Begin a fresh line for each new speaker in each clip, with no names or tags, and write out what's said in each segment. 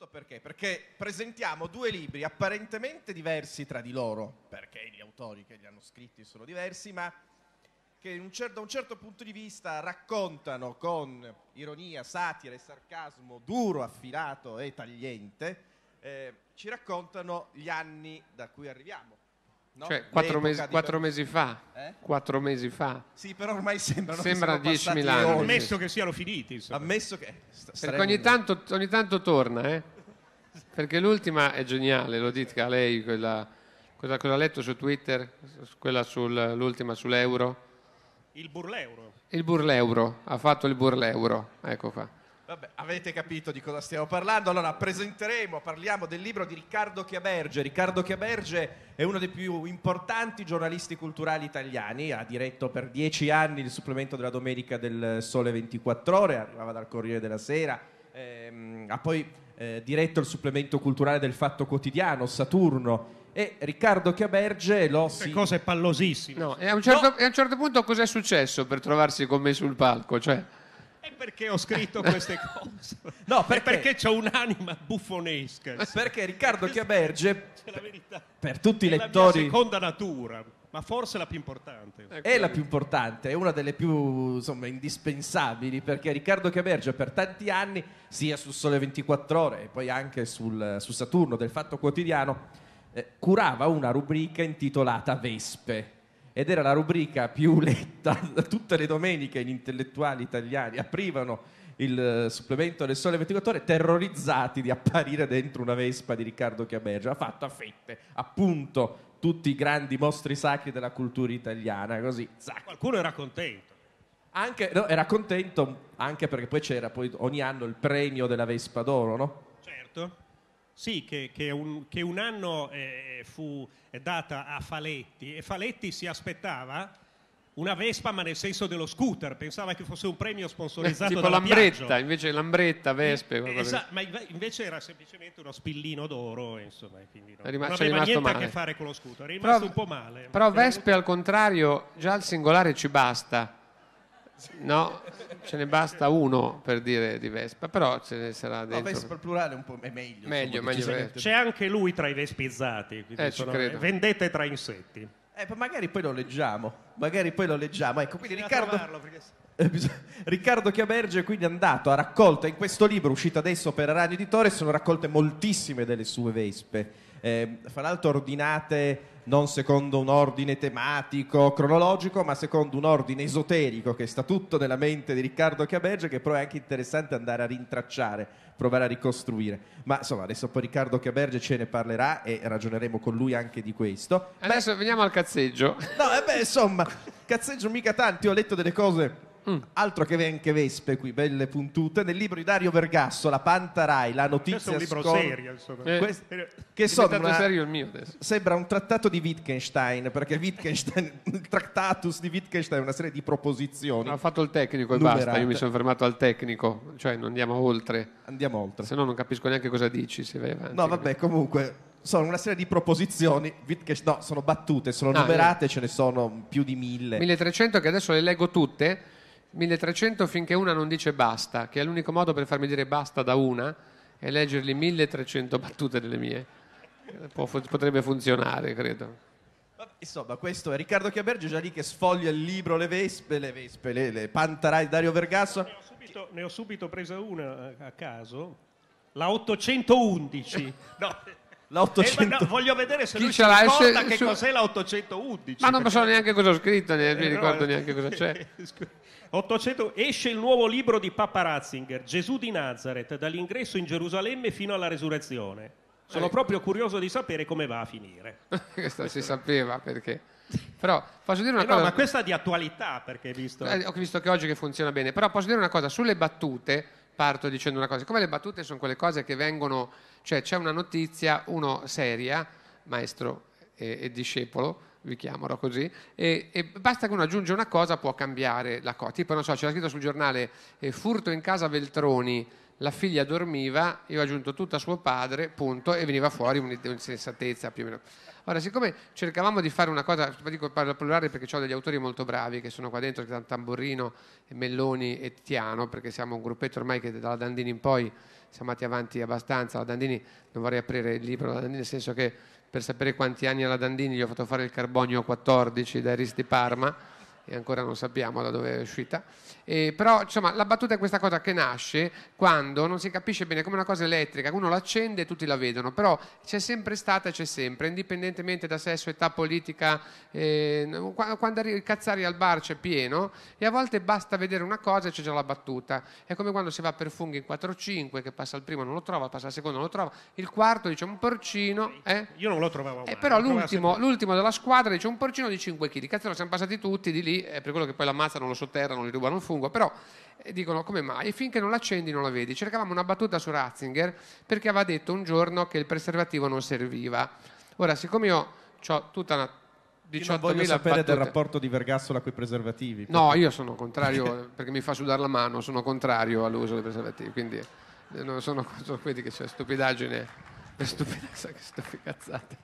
Soprattutto perché? Perché presentiamo due libri apparentemente diversi tra di loro, perché gli autori che li hanno scritti sono diversi, ma che un certo, da un certo punto di vista raccontano con ironia, satira e sarcasmo duro, affilato e tagliente, eh, ci raccontano gli anni da cui arriviamo,
No? Cioè, quattro, mesi, quattro per... mesi, fa. Eh? Quattro mesi fa.
Sì, però ormai sembrano Sembra 10.000 anni. Ammesso che siano finiti. Insomma. Ammesso che... St- Perché ogni
tanto, ogni tanto, torna, eh? Perché l'ultima è geniale, lo dica lei, quella... Cosa, cosa ha letto su Twitter? Quella sul, l'ultima sull'euro? Il burleuro. Il burleuro, ha fatto il burleuro. Ecco qua.
Vabbè, avete capito di cosa stiamo parlando. Allora, presenteremo, parliamo del libro di Riccardo Chiaberge. Riccardo Chiaberge è uno dei più importanti giornalisti culturali italiani. Ha diretto per dieci anni il supplemento della Domenica del Sole 24 Ore, arrivava dal Corriere della Sera. Ehm, ha poi eh, diretto il supplemento culturale del Fatto Quotidiano, Saturno e Riccardo Chiaberge
lo Queste si... cose pallosissime. No, e, a certo, no. e a un certo punto cos'è successo per trovarsi con me sul palco? Cioè...
E perché ho scritto queste cose? No, perché, perché ho un'anima buffonesca. Perché Riccardo Chiaberge, C'è la
verità. per
tutti i è lettori... La seconda natura, ma forse la più importante. È la più
importante, è una delle più insomma, indispensabili, perché Riccardo Chiaberge per tanti anni, sia su Sole 24 Ore e poi anche sul, su Saturno del Fatto Quotidiano, eh, curava una rubrica intitolata Vespe ed era la rubrica più letta tutte le domeniche gli intellettuali italiani aprivano il eh, supplemento del Sole 24 Ore terrorizzati di apparire dentro una Vespa di Riccardo Chiabergia ha fatto a fette appunto tutti i grandi mostri sacri della cultura italiana così zac.
qualcuno era contento
anche, no, era contento anche perché poi c'era poi ogni anno il premio della Vespa d'Oro no?
certo sì, che, che, un, che un, anno eh, eh, fu data a Faletti e Faletti si aspettava una Vespa ma nel senso dello scooter, pensava che fosse un premio sponsorizzato eh, tipo l'ambretta, Piaggio.
invece l'ambretta Vespe. Eh, esatto,
ma invece era semplicemente uno spillino d'oro, insomma, quindi no. rimasto, non aveva niente male. a che fare con lo scooter, è rimasto però, un po' male.
Però Vespe un... al contrario, già il singolare ci basta. No, ce ne basta uno per dire di Vespa, però ce ne sarà dentro. No, Vespa
al plurale un po' è meglio. meglio,
meglio c'è,
anche lui tra i vespizzati, eh, sono,
tra
insetti. Eh, magari poi lo leggiamo, magari poi lo leggiamo. Ecco, quindi Riccardo...
Perché... Eh,
Riccardo Chiaberge è quindi andato a raccolta in questo libro uscito adesso per Radio Editore sono raccolte moltissime delle sue vespe eh, fra l'altro ordinate non secondo un ordine tematico, cronologico, ma secondo un ordine esoterico che sta tutto nella mente di Riccardo Chiaberge, che però è anche interessante andare a rintracciare, provare a ricostruire. Ma insomma, adesso poi Riccardo Chiaberge ce ne parlerà e ragioneremo con lui anche di questo.
Adesso beh, veniamo al cazzeggio.
No, eh beh, insomma, cazzeggio mica tanti, ho letto delle cose Mm. Altro che anche vespe qui, belle puntute. Nel libro di Dario Vergasso, La Pantarai, la notizia... Questo è un libro scor- serio, insomma. Eh, quest- eh, che sono una- serio il mio adesso. Sembra un trattato di Wittgenstein, perché Wittgenstein, il trattatus di Wittgenstein è una serie di proposizioni. Ha fatto il
tecnico e numerate. basta, io mi sono fermato al tecnico, cioè non andiamo oltre. Andiamo oltre. Se no non capisco neanche cosa dici se vai avanti. No,
vabbè, comunque sono una serie di proposizioni, no, sono battute, sono ah, numerate, ce ne sono più di mille.
1300 che adesso le leggo tutte 1300 finché una non dice basta, che è l'unico modo per farmi dire basta da una, e leggerli 1300 battute delle mie. Può, potrebbe funzionare, credo.
Insomma, questo è Riccardo Chiabergio, già lì che sfoglia il libro Le Vespe, le Vespe, le, le Pantarai di Dario Vergasso. Ne ho,
subito, ne ho, subito, presa una eh, a caso, la 811. no. La 800... Eh, no, voglio vedere se Chi lui ce ricorda eh, se, che cos'è la 811. Ma non so neanche
cosa ho scritto, né, eh, mi ricordo neanche cosa c'è.
800 esce il nuovo libro di Papa Ratzinger, Gesù di Nazareth, dall'ingresso in Gerusalemme fino alla resurrezione. Sono ecco. proprio curioso di sapere come va a finire.
Questo si sapeva perché. Però posso dire una eh cosa. No, ma questa è di attualità perché visto. Eh, ho visto che oggi che funziona bene. Però posso dire una cosa sulle battute. Parto dicendo una cosa: come le battute sono quelle cose che vengono, cioè c'è una notizia, uno seria, maestro e, e discepolo, vi chiamano così, e, e, basta che uno aggiunge una cosa può cambiare la cosa. Tipo, non so, c'era scritto sul giornale eh, furto in casa Veltroni, la figlia dormiva, io ho aggiunto tutto a suo padre, punto, e veniva fuori un'insensatezza più o meno. Ora, siccome cercavamo di fare una cosa, dico parlo plurale perché ho degli autori molto bravi che sono qua dentro, che sono Tamburrino, Melloni e Tiano, perché siamo un gruppetto ormai che dalla Dandini in poi siamo andati avanti abbastanza, la Dandini, non vorrei aprire il libro, la Dandini nel senso che per sapere quanti anni alla Dandini gli ho fatto fare il carbonio 14 da Iris di Parma e ancora non sappiamo da dove è uscita. Eh, però insomma, la battuta è questa cosa che nasce quando non si capisce bene come una cosa elettrica, uno l'accende e tutti la vedono, però c'è sempre stata e c'è sempre, indipendentemente da sesso, età politica, eh, quando arrivi cazzari al bar c'è pieno e a volte basta vedere una cosa e c'è già la battuta. È come quando si va per funghi in 4-5, che passa il primo non lo trova, passa il secondo non lo trova, il quarto dice un porcino. Eh? Io non lo trovavo eh, mai. però l'ultimo, l'ultimo, della squadra dice un porcino di 5 kg, cazzo, siamo passati tutti di lì è per quello che poi l'ammazzano, lo sotterrano, gli rubano un fungo, però eh, dicono come mai? finché non l'accendi non la vedi. Cercavamo una battuta su Ratzinger perché aveva detto un giorno che il preservativo non serviva. Ora, siccome io ho tutta una 18 non voglio sapere battute. del rapporto
di Vergassola con i preservativi. Perché... No, io sono contrario,
perché mi fa sudare la mano, sono contrario all'uso dei preservativi, quindi eh, non sono, sono quelli che c'è stupidaggine, stupida, che stupidazzate.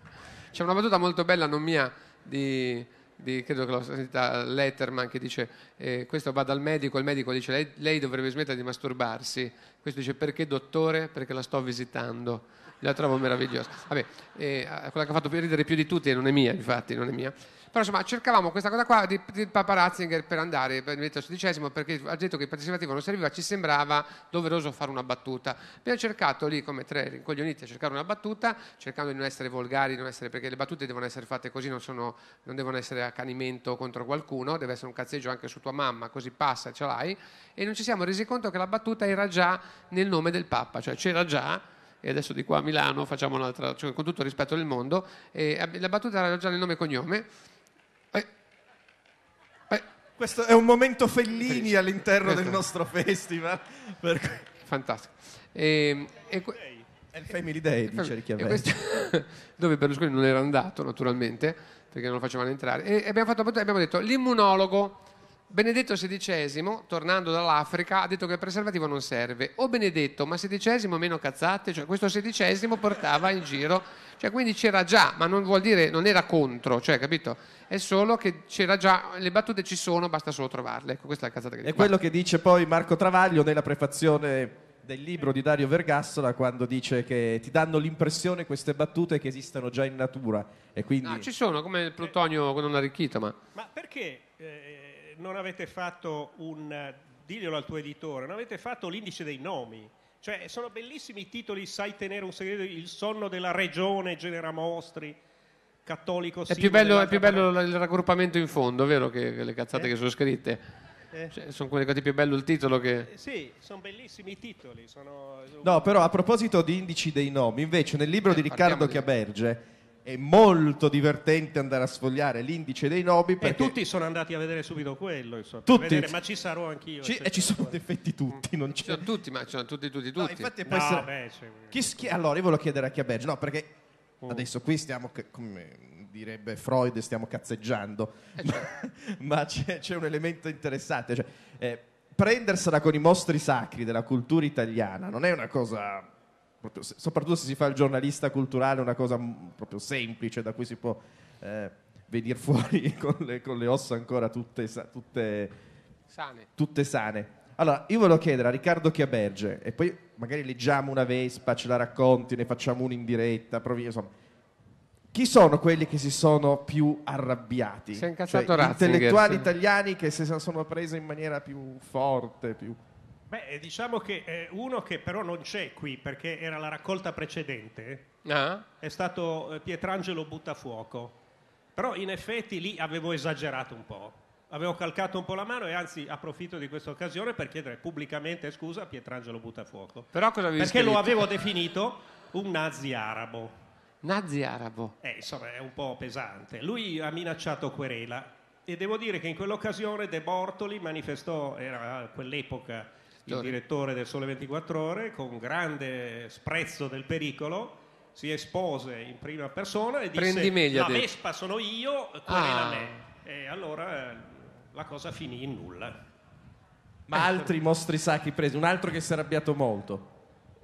C'è una battuta molto bella, non mia, di di, credo che l'ho sentita Letterman che dice eh, questo va dal medico, il medico dice lei, lei, dovrebbe smettere di masturbarsi, questo dice perché dottore? Perché la sto visitando, la trovo meravigliosa. Vabbè, eh, quella che ha fatto ridere più di tutti, e non è mia infatti, non è mia, però insomma cercavamo questa cosa qua di, di Papa Ratzinger per andare per il sedicesimo perché ha detto che il partecipativo non serviva, ci sembrava doveroso fare una battuta. Abbiamo cercato lì come tre rincoglioniti a cercare una battuta, cercando di non essere volgari, non essere, perché le battute devono essere fatte così, non, sono, non devono essere accanimento contro qualcuno, deve essere un cazzeggio anche su tua mamma, così passa, ce l'hai. E non ci siamo resi conto che la battuta era già nel nome del Papa, cioè c'era già e adesso di qua a Milano facciamo un'altra, cioè con tutto il rispetto del mondo, e eh, la battuta era già nel nome e cognome, questo è un momento Fellini
all'interno del ecco. nostro festival.
Fantastico. Ehm, e, e, è il Family Day, dice Richiavetti. dove Berlusconi non era andato, naturalmente, perché non lo facevano entrare. E abbiamo, fatto, abbiamo detto l'immunologo Benedetto XVI, tornando dall'Africa, ha detto che il preservativo non serve. O Benedetto, ma XVI meno cazzate, cioè questo XVI portava in giro, cioè quindi c'era già, ma non vuol dire, non era contro, cioè capito? È solo che c'era già, le battute ci sono, basta solo trovarle. Ecco, questa è la cazzata che dico. È quello
che dice poi Marco Travaglio nella prefazione del libro di Dario Vergassola quando dice che ti danno l'impressione queste battute che esistono già in natura e quindi...
No, ci
sono, come il plutonio non arricchito, ma...
Ma perché... Eh non avete fatto un, diglielo al tuo editore, non avete fatto l'indice dei nomi. Cioè, sono bellissimi i titoli, sai tenere un segreto, il sonno della regione, Genera Mostri, cattolico... È più bello, è più
bello il raggruppamento in fondo, vero? Che, che le cazzate eh? che sono scritte. Eh. Cioè, sono quelle cose più bello il titolo che...
Eh, sì, sono bellissimi i titoli. Sono...
No, però a proposito di
indici dei nomi, invece nel libro di eh, Riccardo Chiaberge è molto divertente andare a sfogliare l'indice dei nobi. Perché...
E tutti sono andati a vedere subito quello, insomma, vedere, ma ci sarò anch'io.
Ci, e eh, ci sono in
effetti tutti, non c'è. Ci
sono tutti, ma ci sono tutti, tutti, tutti. No, infatti no, essere... beh,
chi schi... Allora, io volevo chiedere anche a Berge, no, perché mm. adesso qui stiamo, come direbbe Freud, stiamo cazzeggiando, eh, ma, certo. ma c'è, c'è, un elemento interessante, cioè, eh, prendersela con i mostri sacri della cultura italiana non è una cosa soprattutto se si fa il giornalista culturale, una cosa proprio semplice da cui si può eh, venire fuori con le, con le, ossa ancora tutte, tutte, sane. tutte sane. Allora, io volevo chiedere a Riccardo Chiaberge, e poi magari leggiamo una Vespa, ce la racconti, ne facciamo una in diretta, provi, insomma. Chi sono quelli che si sono più arrabbiati? Si è incazzato cioè, Ratzinger. Intellettuali italiani che si sono presi in maniera più forte, più...
Beh, eh, diciamo che eh, uno che però non c'è qui perché era la raccolta precedente ah. è stato eh, Pietrangelo Buttafuoco. Però in effetti lì avevo esagerato un po', avevo calcato un po' la mano e anzi approfitto di questa occasione per chiedere pubblicamente scusa a Pietrangelo Buttafuoco. Però cosa avevi Perché scritto? lo avevo definito un nazi arabo. Nazi arabo. Eh, insomma, è un po' pesante. Lui ha minacciato querela e devo dire che in quell'occasione De Bortoli manifestò, era quell'epoca il direttore del Sole 24 Ore, con grande sprezzo del pericolo, si espose in prima persona e disse Prendimi, la detto. Vespa sono io, quella ah. me. E allora eh, la cosa finì in nulla. Ma altri
mostri sacchi presi, un altro che si è arrabbiato molto.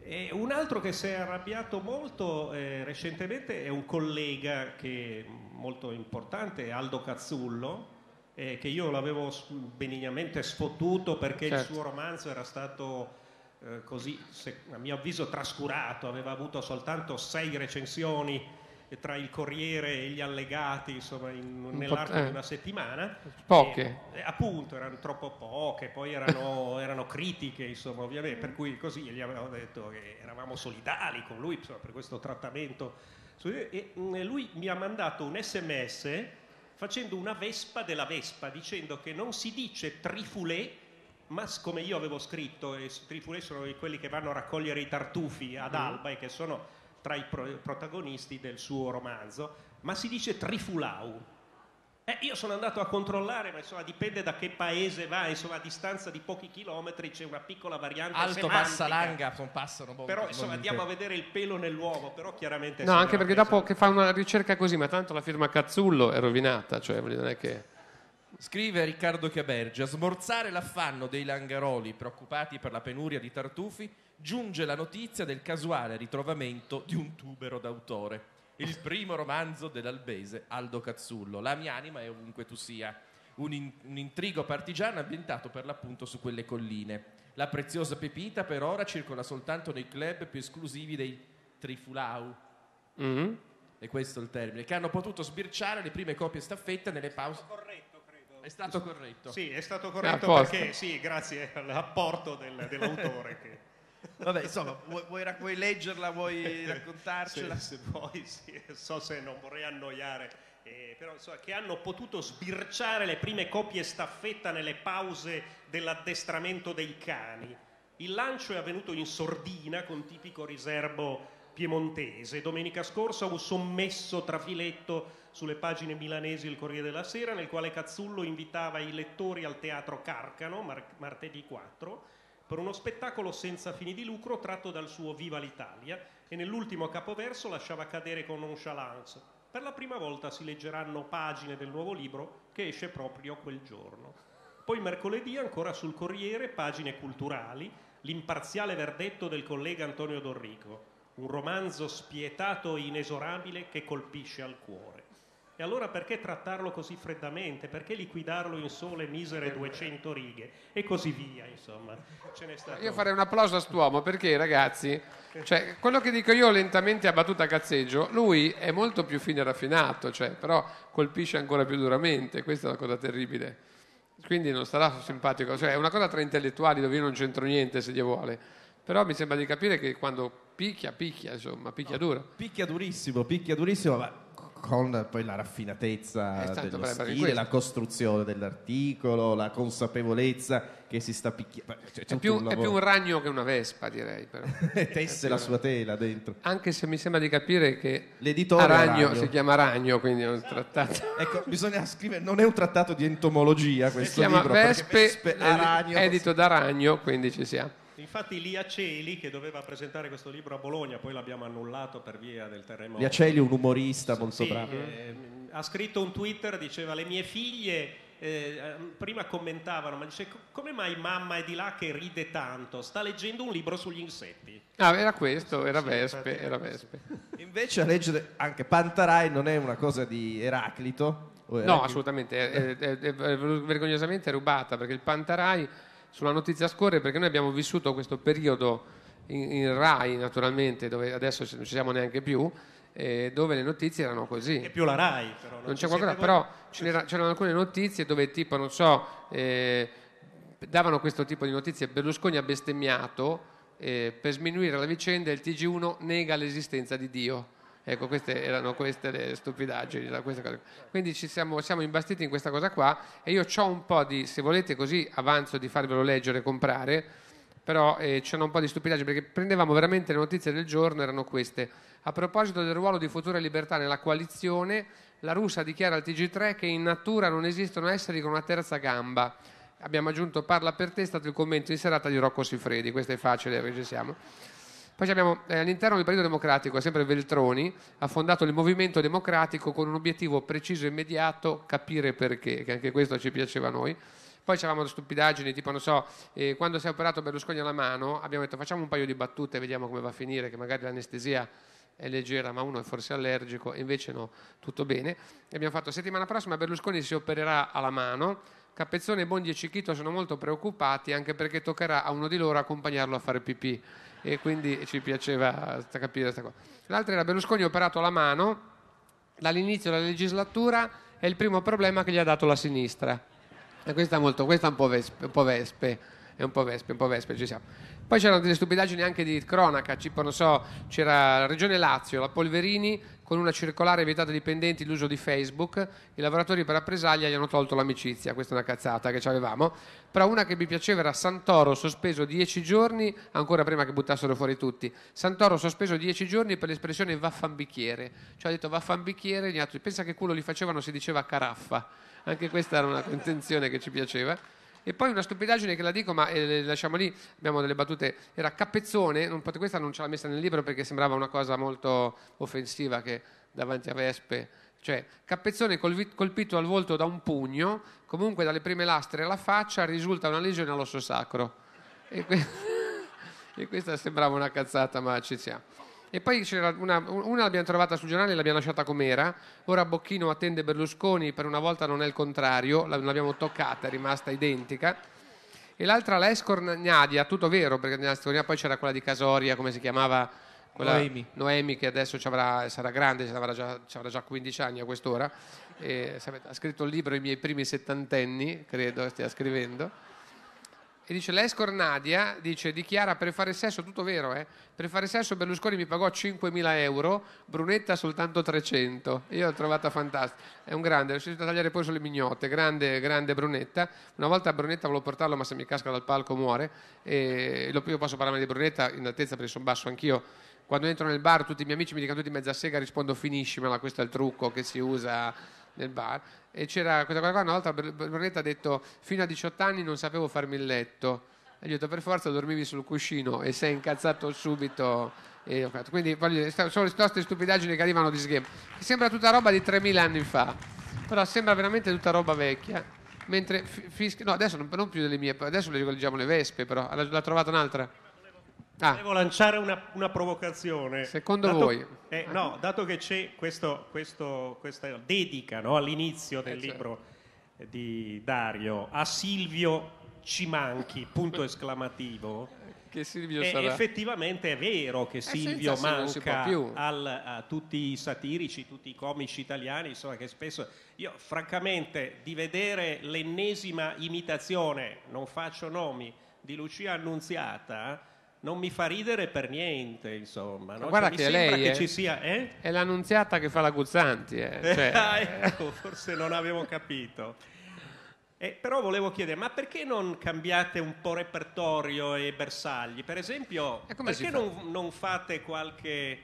E un altro che si è arrabbiato molto eh, recentemente è un collega che molto importante, Aldo Cazzullo, eh, che io l'avevo benignamente sfottuto perché certo. il suo romanzo era stato eh, così, se, a mio avviso, trascurato, aveva avuto soltanto sei recensioni eh, tra il Corriere e gli allegati insomma, in, nell'arco eh, di una settimana. Poche. E, appunto, erano troppo poche, poi erano, erano critiche, insomma, ovviamente, per cui così gli avevamo detto che eravamo solidali con lui insomma, per questo trattamento. E, e lui mi ha mandato un sms facendo una vespa della vespa, dicendo che non si dice trifulé, ma come io avevo scritto, e trifulé sono quelli che vanno a raccogliere i tartufi ad mm. Alba e che sono tra i protagonisti del suo romanzo, ma si dice trifulau, eh, io sono andato a controllare, ma insomma dipende da che paese va, insomma a distanza di pochi chilometri c'è una piccola variante Alto, bassa, langa, passano molto. Però insomma andiamo a vedere il pelo nell'uovo, però chiaramente... No, anche perché
dopo che fa una ricerca così, ma tanto la firma Cazzullo è rovinata, cioè non è che...
Scrive Riccardo Chiabergia, smorzare l'affanno dei langaroli preoccupati per la penuria di tartufi, giunge la notizia del casuale ritrovamento di un tubero d'autore il primo romanzo dell'albese Aldo Cazzullo, La mia anima è ovunque tu sia, un, in- un intrigo partigiano ambientato per l'appunto su quelle colline. La preziosa pepita per ora circola soltanto nei club più esclusivi dei Trifulau. Mm-hmm. E questo è il termine, che hanno potuto sbirciare le prime copie staffette nelle pause. È stato corretto. Sì, è stato ah, corretto perché, sì,
grazie all'apporto del, dell'autore. che... Vabbè, insomma, vuoi, vuoi, rac- vuoi leggerla, vuoi raccontarcela? Se, se vuoi, sì. so se non vorrei annoiare. Eh, però insomma, che hanno potuto sbirciare le prime copie staffetta nelle pause dell'addestramento dei cani. Il lancio è avvenuto in sordina con tipico riservo piemontese. Domenica scorsa un sommesso trafiletto sulle pagine milanesi del Corriere della Sera nel quale Cazzullo invitava i lettori al teatro Carcano mar- martedì 4 per uno spettacolo senza fini di lucro tratto dal suo Viva l'Italia e nell'ultimo capoverso lasciava cadere con nonchalance. Per la prima volta si leggeranno pagine del nuovo libro che esce proprio quel giorno. Poi mercoledì ancora sul Corriere pagine culturali, l'imparziale verdetto del collega Antonio Dorrico, un romanzo spietato e inesorabile che colpisce al cuore. E allora perché trattarlo così freddamente? Perché liquidarlo in sole misere 200 righe? E così via,
insomma. io farei un applauso a quest'uomo perché, ragazzi, cioè, quello che dico io lentamente a battuta a cazzeggio, lui è molto più fine e raffinato, cioè, però colpisce ancora più duramente. Questa è la cosa terribile. Quindi non sarà simpatico. Cioè, è una cosa tra intellettuali dove io non c'entro niente, se Dio vuole però mi sembra di capire che quando picchia, picchia, insomma, picchia no, duro.
Picchia durissimo, picchia durissimo, ma con poi la raffinatezza eh, certo, dello bravo, stile, la costruzione dell'articolo, la consapevolezza che si sta picchiando. Cioè, è, più un, è più un
ragno che una vespa, direi. Però. Tesse la
sua tela dentro.
Anche se mi sembra di capire che l'editore Aragno, Aragno. si chiama Ragno, quindi è un trattato.
ecco, bisogna scrivere, non è un trattato di entomologia questo si chiama libro. Vespe, Vespe Aragno,
edito da Ragno, quindi ci siamo.
Infatti Lia Celi, che doveva presentare questo libro a Bologna, poi l'abbiamo annullato per via del terremoto. Lia Celi, un umorista molto sì, bravo. Eh, ha scritto un Twitter, diceva le mie figlie eh, eh prima commentavano, ma dice come mai mamma è di là che ride tanto? Sta leggendo un libro sugli insetti.
Ah, era questo, era sì, Vespe.
Era vespe.
Invece a leggere anche Pantarai non è una cosa di Eraclito?
Eraclito? No, assolutamente, è, è, è, vergognosamente rubata perché il Pantarai sulla notizia scorre perché noi abbiamo vissuto questo periodo in, in Rai naturalmente, dove adesso non ci siamo neanche più, eh, dove le notizie erano così. E più la Rai però. Non, c'è qualcosa, però c'erano alcune notizie dove tipo, non so, eh, davano questo tipo di notizie, Berlusconi ha bestemmiato eh, per sminuire la vicenda, il TG1 nega l'esistenza di Dio. Ecco, queste erano queste le stupidaggini. Quindi ci siamo, siamo, imbastiti in questa cosa qua e io ho un po' di, se volete così, avanzo di farvelo leggere e comprare, però eh, c'erano un po' di stupidaggini perché prendevamo veramente le notizie del giorno, erano queste. A proposito del ruolo di Futura Libertà nella coalizione, la russa dichiara al TG3 che in natura non esistono esseri con una terza gamba. Abbiamo aggiunto parla per te, è stato il commento in serata di Rocco Siffredi, questo è facile, regge siamo. Poi abbiamo eh, all'interno del Partito democratico, sempre Veltroni, ha fondato il movimento democratico con un obiettivo preciso e immediato, capire perché, che anche questo ci piaceva a noi. Poi c'eravamo stupidaggini, tipo non so, eh, quando si è operato Berlusconi alla mano abbiamo detto facciamo un paio di battute e vediamo come va a finire, che magari l'anestesia è leggera ma uno è forse allergico, invece no, tutto bene. E abbiamo fatto settimana prossima Berlusconi si opererà alla mano, Capezzone, Bondi e Cicchito sono molto preoccupati anche perché toccherà a uno di loro accompagnarlo a fare pipì e quindi ci piaceva capire questa cosa. L'altro era Berlusconi operato alla mano dall'inizio della legislatura è il primo problema che gli ha dato la sinistra. E questa, molto, questa è un po' vespe, un po vespe è un po' vespe, un po' vespe, ci siamo. Poi c'erano delle stupidaggini anche di cronaca, tipo, non so, c'era Regione Lazio, la Polverini con una circolare vietata ai dipendenti l'uso di Facebook, i lavoratori per rappresaglia gli hanno tolto l'amicizia, questa è una cazzata che avevamo, però una che mi piaceva era Santoro sospeso dieci giorni, ancora prima che buttassero fuori tutti, Santoro sospeso dieci giorni per l'espressione vaffanbicchiere, cioè ha detto vaffanbicchiere, gli pensa che culo li facevano si diceva caraffa, anche questa era una contenzione che ci piaceva. E poi una stupidaggine che la dico, ma eh, lasciamo lì, abbiamo delle battute, era Capezzone, non, questa non ce l'ha messa nel libro perché sembrava una cosa molto offensiva che davanti a Vespe cioè Cappezzone colpito al volto da un pugno, comunque dalle prime lastre alla faccia, risulta una lesione all'osso sacro. E, que- e questa sembrava una cazzata, ma ci siamo. E poi una, una l'abbiamo trovata sul giornale e l'abbiamo lasciata com'era. Ora Bocchino attende Berlusconi, per una volta non è il contrario, l'abbiamo toccata, è rimasta identica. E l'altra la Escornadia, tutto vero, perché nella storia poi c'era quella di Casoria, come si chiamava? Quella, Noemi. Noemi che adesso avrà, sarà grande, avrà già, avrà già 15 anni a quest'ora. E, ha scritto il libro I miei primi settantenni, credo stia scrivendo e dice, lei Scornadia, dice, dichiara per fare sesso, tutto vero, eh? Per fare sesso Berlusconi mi pagò 5.000 euro, Brunetta soltanto 300. Io l'ho trovata fantastica. È un grande, sono riuscito a tagliare poi sulle mignotte. Grande, grande Brunetta. Una volta Brunetta volevo portarlo, ma se mi casca dal palco muore. E lo, io posso parlare di Brunetta in altezza perché sono basso anch'io. Quando entro nel bar tutti i miei amici mi dicono tutti mezza sega, rispondo finiscimela, questo è il trucco che si usa nel bar e c'era questa cosa qua una volta Brunetta ha detto fino a 18 anni non sapevo farmi il letto e gli ho detto per forza dormivi sul cuscino e sei incazzato subito e ho fatto. quindi voglio dire, sono le nostre stupidaggini che arrivano di sgame sembra tutta roba di 3000 anni fa però sembra veramente tutta roba vecchia mentre Fisk no adesso non, non più delle mie adesso le leggiamo le vespe però l'ha trovata un'altra Ah. Devo lanciare una, una provocazione. Secondo dato, voi?
Eh, no, dato che c'è questo, questo, questa
dedica no, all'inizio
del eh, certo. libro certo. di Dario a Silvio Cimanchi, punto esclamativo. Che Silvio eh, sarà. Effettivamente è vero che eh, Silvio eh, manca al, a tutti i satirici, tutti i comici italiani, insomma che spesso... Io francamente di vedere l'ennesima imitazione, non faccio nomi, di Lucia Annunziata non mi fa ridere per niente, insomma. No? Guarda cioè, che lei che è, ci sia,
eh? è l'annunziata che fa la Guzzanti. Eh? Cioè... ah,
ecco, forse non avevo capito. Eh, però volevo chiedere, ma perché non cambiate un po' repertorio e bersagli? Per esempio, perché non, non, fate qualche,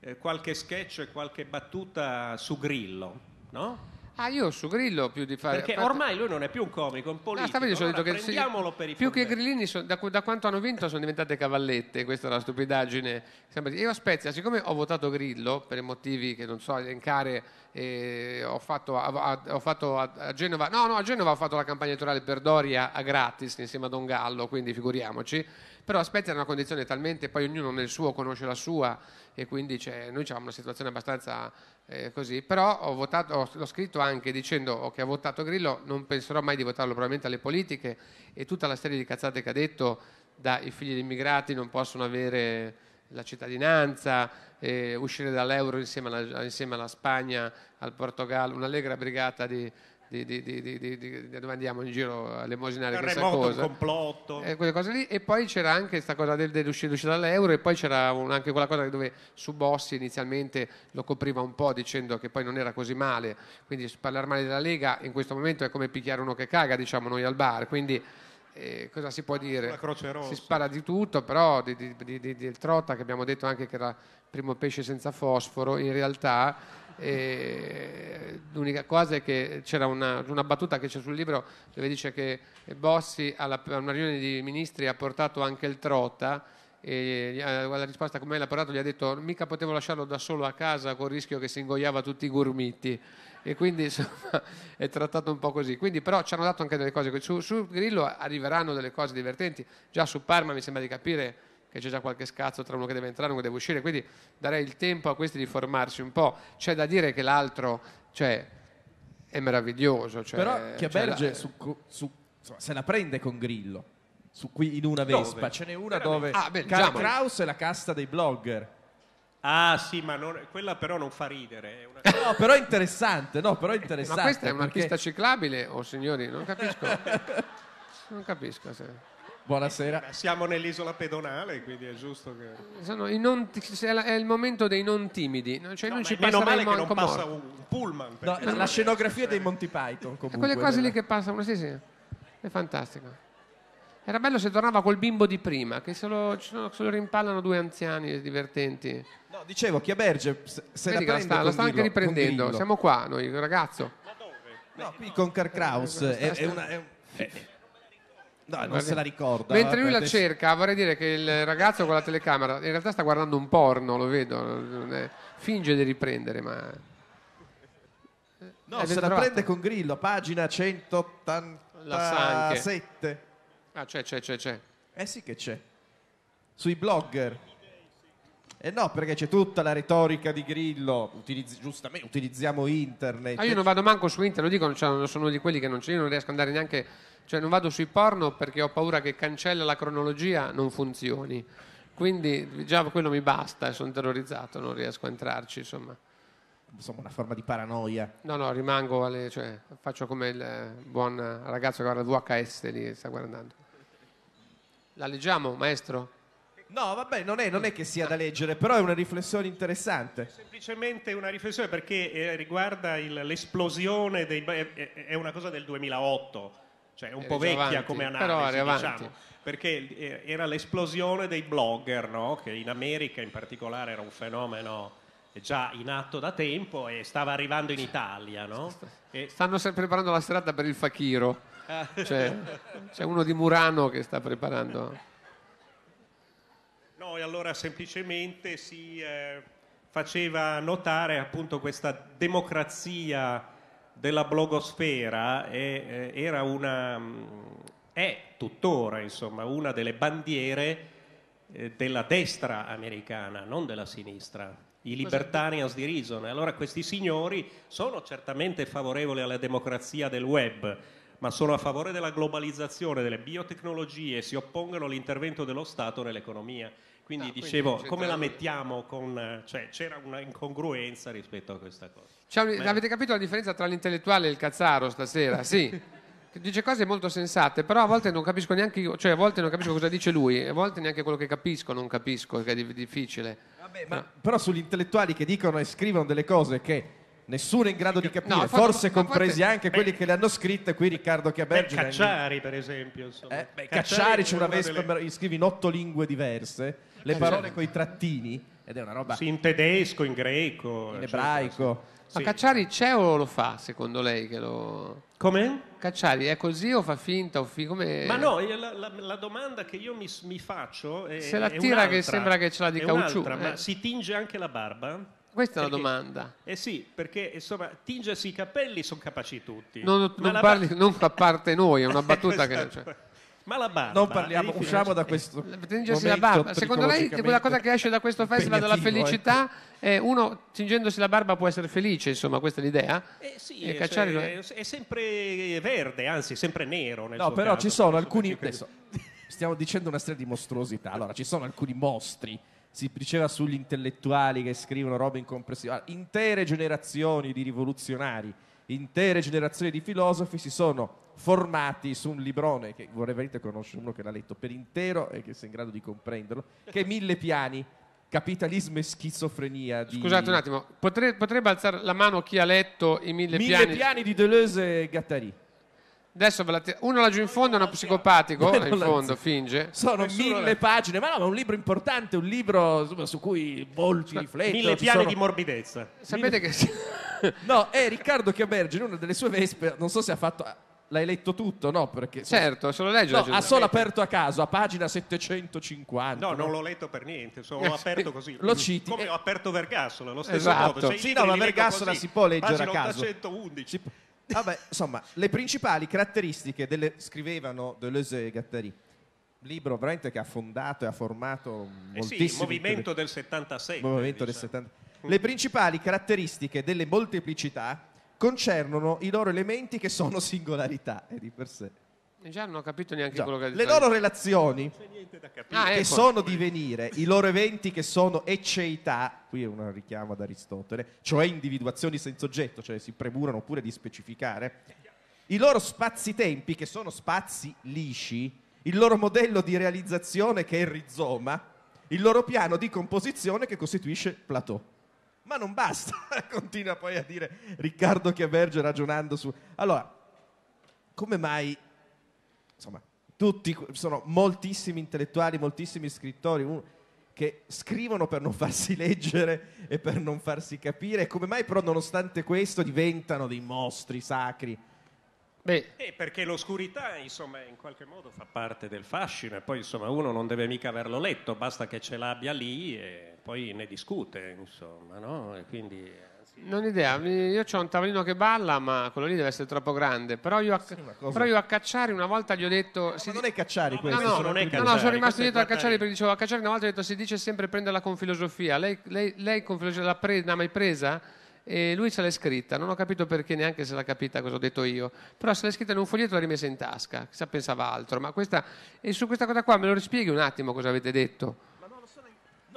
eh, qualche sketch e qualche battuta su Grillo, no?
Ah, io su Grillo più di fare. Perché ormai
lui non è più un comico, è un ah, politico. Ah, sta allora, che prendiamolo
per i Più fondelli. che grillini, son, da, da, quanto hanno vinto, sono diventate cavallette. Questa è la stupidaggine. Io a Spezia, siccome ho votato Grillo per motivi che non so elencare, eh, ho fatto, a, a, ho fatto a, a, Genova. No, no, a Genova ho fatto la campagna elettorale per Doria a gratis insieme a Don Gallo, quindi figuriamoci però Spezia è una condizione talmente, poi ognuno nel suo conosce la sua e quindi noi avevamo una situazione abbastanza eh, così, però ho votato, l'ho scritto anche dicendo che ha votato Grillo, non penserò mai di votarlo probabilmente alle politiche e tutta la serie di cazzate che ha detto, i figli di immigrati non possono avere la cittadinanza, eh, uscire dall'euro insieme alla, insieme alla Spagna, al Portogallo, un'allegra brigata di di, di, di, dove andiamo in giro a elemosinare il questa remoto, cosa. complotto. Eh, quelle cose lì. E poi c'era anche questa cosa del, dell'uscita dall'euro e poi c'era un, anche quella cosa dove su Bossi inizialmente lo copriva un po' dicendo che poi non era così male. Quindi parlare male della Lega in questo momento è come picchiare uno che caga, diciamo noi al bar. Quindi... Eh, cosa si può dire? Si spara di tutto, però del trota che abbiamo detto anche che era primo pesce senza fosforo, in realtà e l'unica cosa è che c'era una, una battuta che c'è sul libro dove dice che Bossi alla, a una riunione di ministri ha portato anche il trota e eh, la risposta come l'ha portato gli ha detto mica potevo lasciarlo da solo a casa con il rischio che si ingoiava tutti i gormiti e quindi insomma è trattato un po' così quindi però ci hanno dato anche delle cose su, su Grillo arriveranno delle cose divertenti già su Parma mi sembra di capire che c'è già qualche scazzo tra uno che deve entrare e uno che deve uscire, quindi darei il tempo a questi di formarsi un po'. C'è da dire che l'altro cioè, è meraviglioso. Cioè, Però Chiaberge cioè,
la... se la prende con Grillo, su, qui in una Vespa, dove? ce n'è una Veramente. dove ah, Kraus è la casta dei blogger.
Ah sì, ma non, quella però non fa ridere. È una...
no, però è interessante, no, però è interessante. ma questa è una perché... pista ciclabile, oh signori, non capisco. non capisco. Se... Buonasera. Eh, siamo nell'isola pedonale, quindi è giusto che... Sono i non, è il momento dei non timidi. Cioè no, non ci meno male che non passa morto. un pullman. No, la scenografia dei Monty Python, comunque. quelle cose lì che passano, sì, sì. È fantastico. Era bello se tornava col bimbo di prima, che se lo, se lo rimpallano due anziani divertenti.
No, dicevo, Chiaberge se, se Vedi la prende sta, lo sta anche riprendendo. Siamo
qua noi, ragazzo. Ma dove? No, qui con Karl È, è una... È un... Dai, non se la ricorda. Mentre lui eh, la cerca, vorrei dire che il ragazzo con la telecamera in realtà sta guardando un porno, lo vedo, è... finge di riprendere, ma... No, se la prende con
Grillo, pagina 187.
Ah, c'è, c'è, c'è,
c'è. Eh sì che c'è. Sui blogger. Eh no, perché c'è tutta la retorica di Grillo, Utilizz- giustamente utilizziamo internet. Ah, io non
vado manco su internet, lo dico, cioè, sono di quelli che non c'è, io non riesco ad andare neanche cioè non vado sui porno perché ho paura che cancella la cronologia, non funzioni. Quindi già quello mi basta, sono terrorizzato, non riesco a entrarci, insomma. Insomma, una forma di paranoia. No, no, rimango, alle, cioè, faccio come il buon ragazzo che guarda il VHS lì, sta guardando.
La leggiamo, maestro?
No, vabbè, non è, non è, che sia da leggere, però è una riflessione interessante.
Semplicemente una riflessione perché eh, riguarda il, l'esplosione dei... Eh, è una cosa del 2008 cioè un eh, po' vecchia avanti, come analisi, Però diciamo, perché eh, era l'esplosione dei blogger, no? che in America in particolare era un fenomeno eh, già in atto da tempo e stava arrivando in Italia. No?
Stanno preparando la strada per il Fakiro, ah. c'è, cioè, c'è uno di Murano che sta preparando.
No, e allora semplicemente si eh, faceva notare appunto questa democrazia della blogosfera è, eh, era una, mm, è tuttora insomma, una delle bandiere eh, della destra americana, non della sinistra i libertarians di Reason. Allora questi signori sono certamente favorevoli alla democrazia del web, ma sono a favore della globalizzazione, delle biotecnologie e si oppongono all'intervento dello Stato nell'economia. Quindi ah, no, dicevo, quindi come la mettiamo con...
Cioè, c'era una incongruenza rispetto a questa cosa. Cioè, Ma... Avete capito la differenza tra l'intellettuale e il cazzaro stasera? Sì. dice cose molto sensate, però a volte non capisco neanche io, cioè a volte non capisco cosa dice lui, a volte neanche quello che capisco non capisco, che è difficile. Vabbè, ma, no. Però
sugli intellettuali che dicono e scrivono delle cose che nessuno è in grado di capire, no, forse fatto, compresi forse... anche beh, quelli che le hanno scritte, qui Riccardo Chiabergi. Cacciari,
per esempio. Eh, beh, Cacciari, Cacciari c'è una
vespa, delle... scrive in otto lingue diverse le eh, parole con i trattini ed è una roba... Sì,
in tedesco, in greco. In cioè, ebraico. Sì. Ma Cacciari c'è o lo fa, secondo lei? Che lo... Come? Cacciari è così o fa finta? O fi... Come... Ma no,
la, la, la, domanda che io mi, mi faccio è... Se la tira che sembra che ce l'ha di caucciù. Eh. Ma si tinge anche la barba? Questa perché, è la domanda. Eh sì, perché insomma, tingersi i capelli sono capaci
tutti. Non, non, parli, non a parte noi, è una battuta che... Cioè. Ma la
barba. Non parliamo, usciamo da questo. Tingersi la barba. Secondo lei quella cosa che esce da questo festival della eh. felicità
è eh, uno tingendosi la barba può essere felice, insomma, questa è l'idea? Eh sì, e eh, cacciare... è,
cioè, è sempre verde, anzi, è sempre nero. no, però caso, ci sono
alcuni. Adesso, stiamo
dicendo una serie di mostruosità. Allora, ci sono alcuni mostri si diceva sugli intellettuali che scrivono robe incomprensibili, intere generazioni di rivoluzionari intere generazioni di filosofi si sono formati su un librone che vorrei veramente conoscere uno che l'ha letto per intero e che sia in grado di comprenderlo, che è Mille Piani, Capitalismo e schizofrenia.
Di... Scusate un attimo, potrei, potrebbe alzare la mano chi ha letto i Mille, mille piani... piani di
Deleuze e Gattari.
Adesso ve la t- uno laggiù in fondo è uno psicopatico, là in fondo, finge. Sono Nessuno mille
pagine, ma no, ma è un libro importante, un libro insomma, su cui molti cioè, riflettono. Mille piani sono... di morbidezza. Sapete mille... che... no, è Riccardo Chiabergi, in una delle sue vespe, non so se ha fatto... L'hai letto tutto, no? Perché, certo, se lo leggi. No, ha solo aperto a caso, a pagina 750. No, no? non l'ho
letto per niente, solo l'ho eh, aperto così. lo citi. Come eh. ho aperto Vergassola, lo stesso esatto. modo. sì, no, ma Vergassola si può leggere a caso. 111. Si...
Vabbè, insomma, le principali caratteristiche delle, scrivevano Deleuze e Gattari. Libro veramente che ha fondato e ha formato eh Sì, il movimento
del 77. Diciamo.
Movimento del 70. Le principali caratteristiche delle molteplicità concernono i loro elementi che sono singolarità e di per sé.
Eh, già non ho capito neanche Già. quello che ha detto. Le loro relazioni ah, che ecco. sono
divenire, i loro eventi che sono ecceità, qui è un richiamo ad Aristotele, cioè individuazioni senza oggetto, cioè si premurano pure di specificare, i loro spazi-tempi che sono spazi lisci, il loro modello di realizzazione che è il rizoma, il loro piano di composizione che costituisce plateau. Ma non basta, continua poi a dire Riccardo Chiaverge ragionando su... Allora, come mai insomma, tutti, sono moltissimi intellettuali, moltissimi scrittori un, che scrivono per non farsi leggere e per non farsi capire. Come mai però nonostante questo diventano dei mostri sacri?
Beh. Eh, perché l'oscurità, insomma, in qualche modo fa parte del fascino e poi, insomma, uno non deve mica averlo letto, basta che ce l'abbia lì e poi ne discute, insomma, no? E quindi... Eh,
non ho idea, io ho un tavolino che balla, ma quello lì deve essere troppo grande. Però io a, sì, però io a Cacciari una volta gli ho detto. No, si... non è Cacciari no, questo. No, no, non è Cacciari. no, no sono rimasto dietro a Cacciari perché dicevo a Cacciari una volta ho detto si dice sempre prenderla con filosofia. Lei, lei, lei con filosofia l'ha, pre- l'ha mai presa? E lui ce l'ha scritta, non ho capito perché neanche se l'ha capita cosa ho detto io, però se l'ha scritta in un foglietto l'ha rimessa in tasca, chissà pensava altro, ma questa, e su questa cosa qua me lo rispieghi un attimo cosa avete detto?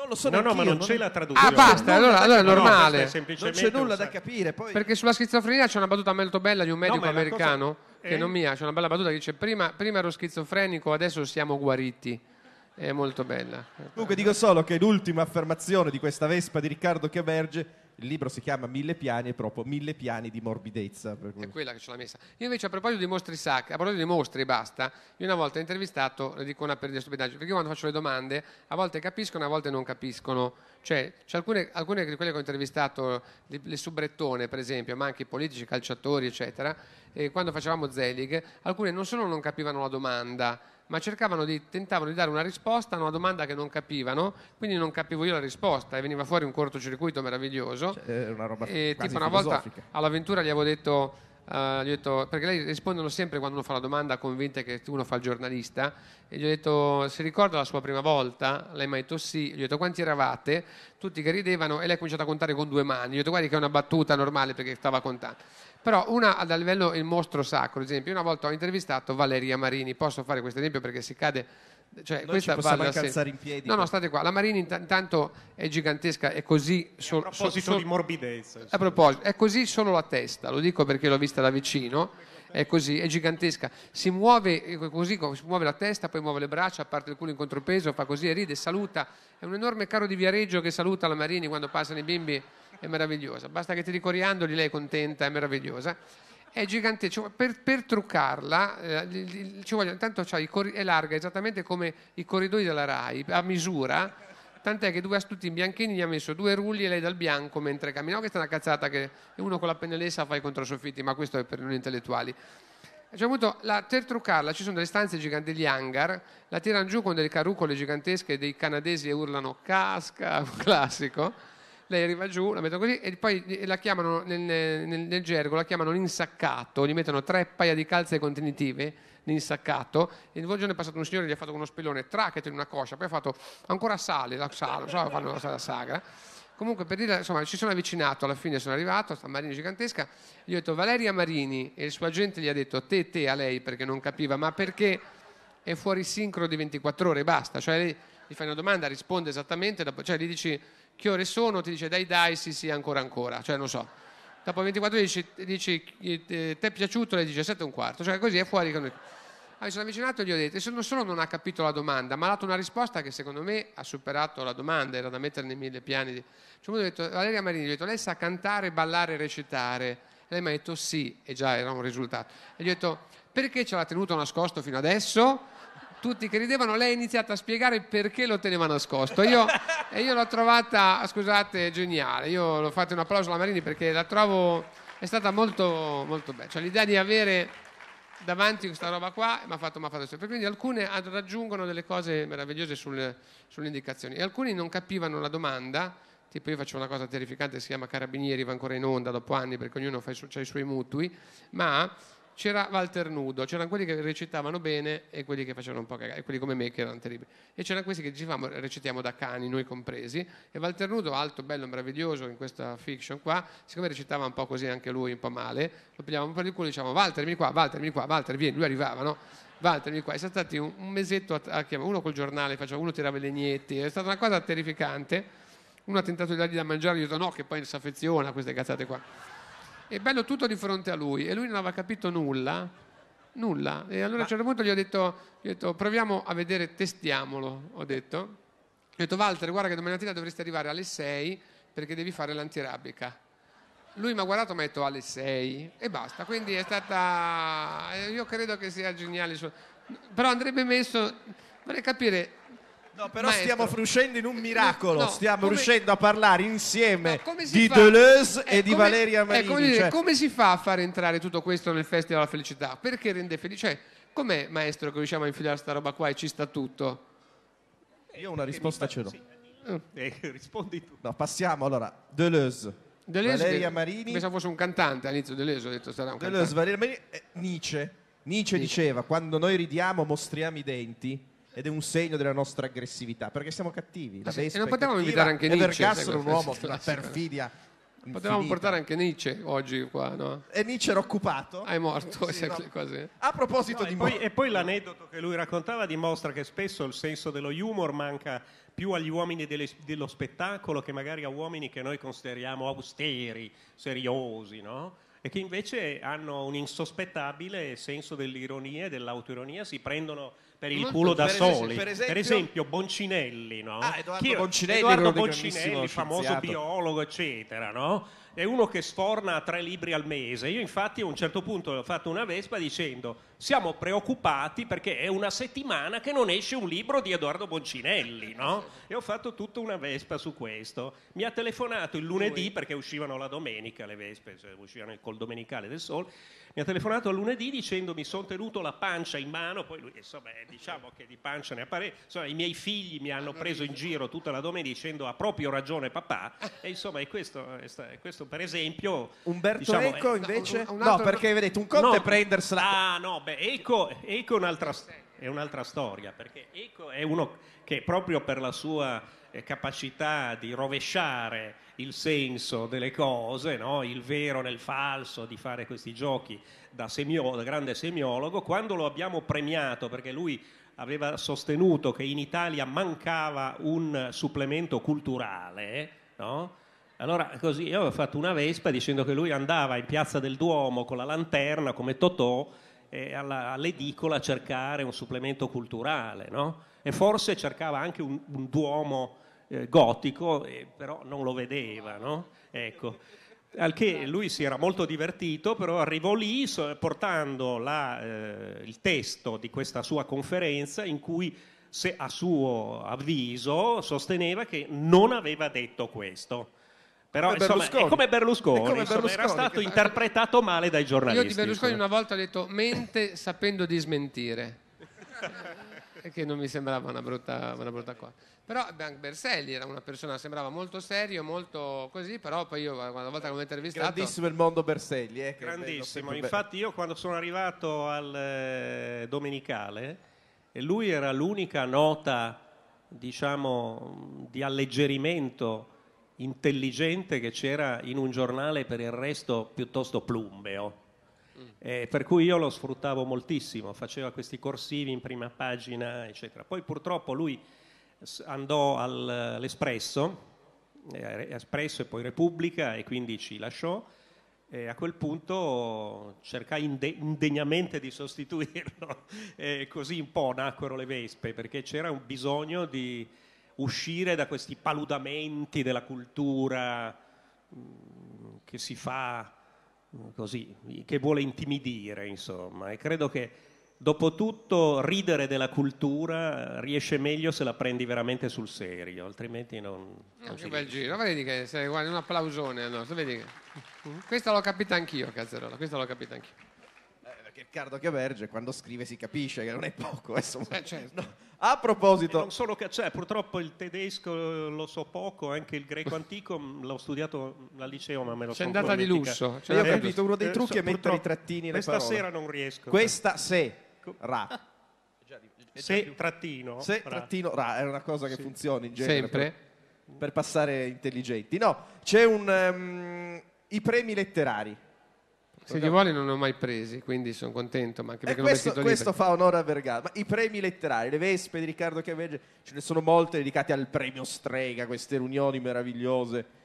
Non
lo so No, no, ma non, c'è la ah,
traduzione. Ah, basta, allora, allora è normale. non c'è nulla da capire. Poi... Perché sulla schizofrenia c'è una battuta molto bella di un medico ma è cosa- americano che Eh? non mia, c'è una bella battuta che dice prima, prima ero schizofrenico, adesso siamo guariti. È molto bella. Comunque
dico solo che l'ultima affermazione di questa Vespa di Riccardo che emerge il libro si chiama Mille piani, è proprio Mille piani di morbidezza. È quella
che ce l'ha messa. Io invece a proposito di mostri sacri, a proposito dei mostri e basta, io una volta ho intervistato, le dico una per di stupidaggine, perché io quando faccio le domande a volte capiscono, a volte non capiscono. Cioè, c'è alcune, alcune di quelle che ho intervistato, le, le subrettone per esempio, ma anche i politici, i calciatori, eccetera, e quando facevamo Zelig, alcune non solo non capivano la domanda, ma di, tentavano di dare una risposta a una domanda che non capivano, quindi non capivo io la risposta e veniva fuori un cortocircuito meraviglioso. Cioè, una roba e tipo una volta all'avventura gli avevo detto... Uh, gli ho detto, perché lei rispondono sempre quando uno fa la domanda convinta che uno fa il giornalista e gli ho detto si ricorda la sua prima volta lei mi ha detto sì gli ho detto quanti eravate tutti che ridevano e lei ha cominciato a contare con due mani gli ho detto guardi che è una battuta normale perché stava contando però una a livello il mostro sacro, ad esempio, una volta ho intervistato Valeria Marini, posso fare questo esempio perché si cade cioè, non questa ci possiamo alzare in piedi. No, no, state qua. La Marini intanto è gigantesca, è così... So, a proposito so, di morbidezza. A proposito, è così solo la testa, lo dico perché l'ho vista da vicino, è così, è gigantesca. Si muove eh, così, si muove la testa, poi muove le braccia, parte il culo in contropeso, fa così e ride, saluta. È un enorme caro di Viareggio che saluta la Marini quando passano i bimbi è meravigliosa. Basta che ti ricoriandoli, lei è contenta, è meravigliosa. È gigantesca, cioè, per, per truccarla eh, ci voglio, tanto è larga esattamente come i corridoi della RAI, a misura, tant'è che due astuti in bianchini gli ha messo due rulli e lei dal bianco mentre cammina. Questa è una cazzata che uno con la pennellessa fa i controsoffitti, ma questo è per noi intellettuali. Cioè, certo appunto, la, per truccarla ci sono delle stanze giganti, degli hangar, la tirano giù con delle carucole gigantesche dei canadesi e urlano casca, un classico lei arriva giù, la mettono così e poi la chiamano nel, nel, nel gergo, la chiamano l'insaccato, gli mettono tre paia di calze contenitive, l'insaccato, e un giorno è passato un signore gli ha fatto uno spillone, trachetto in una coscia, poi ha fatto ancora sale, la sale, so, cioè, fanno la sala sagra. Comunque per dire, insomma, ci sono avvicinato, alla fine sono arrivato, sta Marini gigantesca, gli ho detto Valeria Marini e il suo agente gli ha detto te, te a lei perché non capiva, ma perché è fuori sincro di 24 ore e basta, cioè lei gli fai una domanda, risponde esattamente, cioè gli dici che ore sono? Ti dice dai dai, sì sì, ancora ancora, cioè non so. Dopo 24 ore dici, dici eh, ti è piaciuto? Lei dice 7 e un quarto, cioè così è fuori. Con... Ah, mi sono avvicinato e gli ho detto, non solo non ha capito la domanda, ma ha dato una risposta che secondo me ha superato la domanda, era da mettere nei mille piani. Di... Cioè, ho detto, Valeria Marini, gli ho detto, lei sa cantare, ballare, recitare? E Lei mi ha detto sì, e già era un risultato. E gli ho detto, perché ce l'ha tenuto nascosto fino adesso? tutti che ridevano, lei ha iniziato a spiegare perché lo teneva nascosto. Io, e io l'ho trovata, scusate, geniale. Io l'ho fatto un applauso alla Marini perché la trovo, è stata molto, molto bella. Cioè, l'idea di avere davanti questa roba qua mi ha fatto, mi fatto sempre. Quindi alcune raggiungono delle cose meravigliose sul, sulle indicazioni e alcuni non capivano la domanda. Tipo io faccio una cosa terrificante, si chiama Carabinieri, va ancora in onda dopo anni perché ognuno fa i, su- i suoi mutui, ma c'era Walter Nudo, c'erano quelli che recitavano bene e quelli che facevano un po' cagare, quelli come me che erano terribili. E c'erano questi che dicevamo recitiamo da cani, noi compresi, e Walter Nudo, alto, bello, meraviglioso in questa fiction qua, siccome recitava un po' così anche lui, un po' male, lo pigliavamo per il culo e dicevamo Walter vieni qua, Walter vieni qua, Walter vieni, lui arrivava, no? Walter vieni qua, e stato stati un, un mesetto a, a chiamare, uno col giornale, faceva, uno tirava i legnetti, è stata una cosa terrificante, uno ha tentato di dargli da mangiare, gli ho detto no, che poi si affeziona a queste cazzate qua e bello tutto di fronte a lui e lui non aveva capito nulla, nulla. E allora a un certo punto gli ho detto, gli ho detto proviamo a vedere, testiamolo, ho detto. Gli ho detto Walter, guarda che domani mattina dovresti arrivare alle 6 perché devi fare l'antirabica lui mi ha guardato e mi ha detto alle 6 e basta, quindi è stata, eh, io credo che sia geniale, però andrebbe messo, vorrei capire No, però Maestro. stiamo riuscendo in un miracolo, no, stiamo come... riuscendo a parlare insieme no, di fa... Deleuze eh, e di come... Valeria Marini. Eh, come, dire, cioè... come, si fa a far entrare tutto questo nel Festival della Felicità? Perché rende felice? Cioè, com'è, maestro, che riusciamo a infilare sta roba qua e ci sta tutto? Io una risposta ce l'ho. Sì. Eh, eh rispondi tu.
No, passiamo allora. Deleuze.
Deleuze Valeria che, Marini. Pensavo fosse un cantante all'inizio Deleuze, ho detto sarà un Deleuze, cantante. Valeria Marini,
eh, Nietzsche. Nietzsche. Nietzsche diceva, quando noi ridiamo mostriamo i denti ed è un segno della nostra aggressività, perché siamo cattivi. La eh sì, e non potevamo invitare anche Nietzsche. Vergassero un uomo della
perfidia. Infinita. Potevamo portare anche Nietzsche oggi qua, no? E
Nietzsche era occupato. Ah, è morto, sì, no. quasi. A proposito no, di... E poi, e poi l'aneddoto che lui raccontava dimostra che spesso il senso dello humor manca più agli uomini delle, dello spettacolo che magari a uomini che noi consideriamo austeri, seriosi, no? E che invece hanno un insospettabile senso dell'ironia e dell'autoironia, si prendono per il culo da soli. Per esempio, per esempio Boncinelli, no? Ah, Edoardo Chi, Boncinelli, Edoardo Boncinelli famoso scienziato. biologo, eccetera, no? È uno che sforna tre libri al mese. Io infatti a un certo punto ho fatto una vespa dicendo siamo preoccupati perché è una settimana che non esce un libro di Edoardo Boncinelli, no? E ho fatto tutta una vespa su questo. Mi ha telefonato il lunedì perché uscivano la domenica le vespe, cioè uscivano col domenicale del sole mi ha telefonato a lunedì dicendo mi sono tenuto la pancia in mano, poi lui, insomma, eh, diciamo che di pancia ne appare, insomma, i miei figli mi hanno preso in giro tutta la domenica dicendo ha proprio ragione papà, e insomma, è questo, è questo per esempio... Umberto diciamo, Eco è, invece... Un, un altro... No, perché
vedete, un conto no, è
prendersela... Ah, no, beh, Eco, Eco è un'altra storia è un'altra storia, perché Eco è uno che proprio per la sua eh, capacità di rovesciare il senso delle cose, no? il vero nel falso, di fare questi giochi da, semio, da grande semiologo, quando lo abbiamo premiato perché lui aveva sostenuto che in Italia mancava un supplemento culturale, no? Allora così io avevo fatto una vespa dicendo che lui andava in piazza del Duomo con la lanterna come Totò eh, alla, all'edicola a cercare un supplemento culturale, no? E forse cercava anche un, un Duomo eh, gotico, eh, però non lo vedeva, no? Ecco. Al che lui si era molto divertito, però arrivò lì portando la, eh, il testo di questa sua conferenza in cui se, a suo avviso sosteneva che non aveva detto questo. Però come insomma, è come Berlusconi, come insomma, Berlusconi era stato che... interpretato male dai giornalisti. Io di Berlusconi
una volta ho detto mente sapendo di smentire. che non mi sembrava una brutta, una brutta cosa. Però Bianc Berselli era una persona, sembrava molto serio, molto così, però poi io una volta che l'ho intervistato... Grandissimo il
mondo Berselli,
eh, Grandissimo, infatti io quando
sono arrivato al eh, Domenicale, lui era l'unica nota, diciamo, di alleggerimento intelligente che c'era in un giornale per il resto piuttosto plumbeo Mm. Eh, per cui io lo sfruttavo moltissimo, faceva questi corsivi in prima pagina, eccetera. Poi purtroppo lui andò all'Espresso, eh, Espresso e poi Repubblica e quindi ci lasciò. E a quel punto cercai inde- indegnamente di sostituirlo e eh, così un po' nacquero le vespe perché c'era un bisogno di uscire da questi paludamenti della cultura mh, mm, che si fa così, che vuole intimidire, insomma, e credo che dopotutto ridere della cultura eh, riesce meglio se la prendi veramente sul serio, altrimenti non...
non che bel giro, vedi che sei, guarda, un applausone, no? vedi che... Mm. Questa l'ho capita anch'io, Cazzarola, questa l'ho capita anch'io.
Riccardo Chiaverge quando scrive si capisce che non è poco. Insomma, eh, certo. no. A proposito... E non solo che c'è, purtroppo il tedesco lo so poco, anche il greco antico mm, l'ho studiato al liceo ma me lo sono C'è andata di lusso. Cioè, io ho capito, uno dei eh, trucchi so, è mettere i trattini e le parole. sera non riesco. Questa se, ra. Ah. se trattino. Se ra. trattino
ra, è una cosa che sì. funziona in genere. Sempre. Per, per passare intelligenti. No, c'è un... Um, I premi letterari
se Dio vuole non ne ho mai presi, quindi sono contento. Ma anche eh, perché eh, questo, questo
fa onore a Vergara. Ma i premi letterari, le Vespe di Riccardo Chiavegge, ce ne sono molte dedicate al premio Strega, queste riunioni meravigliose.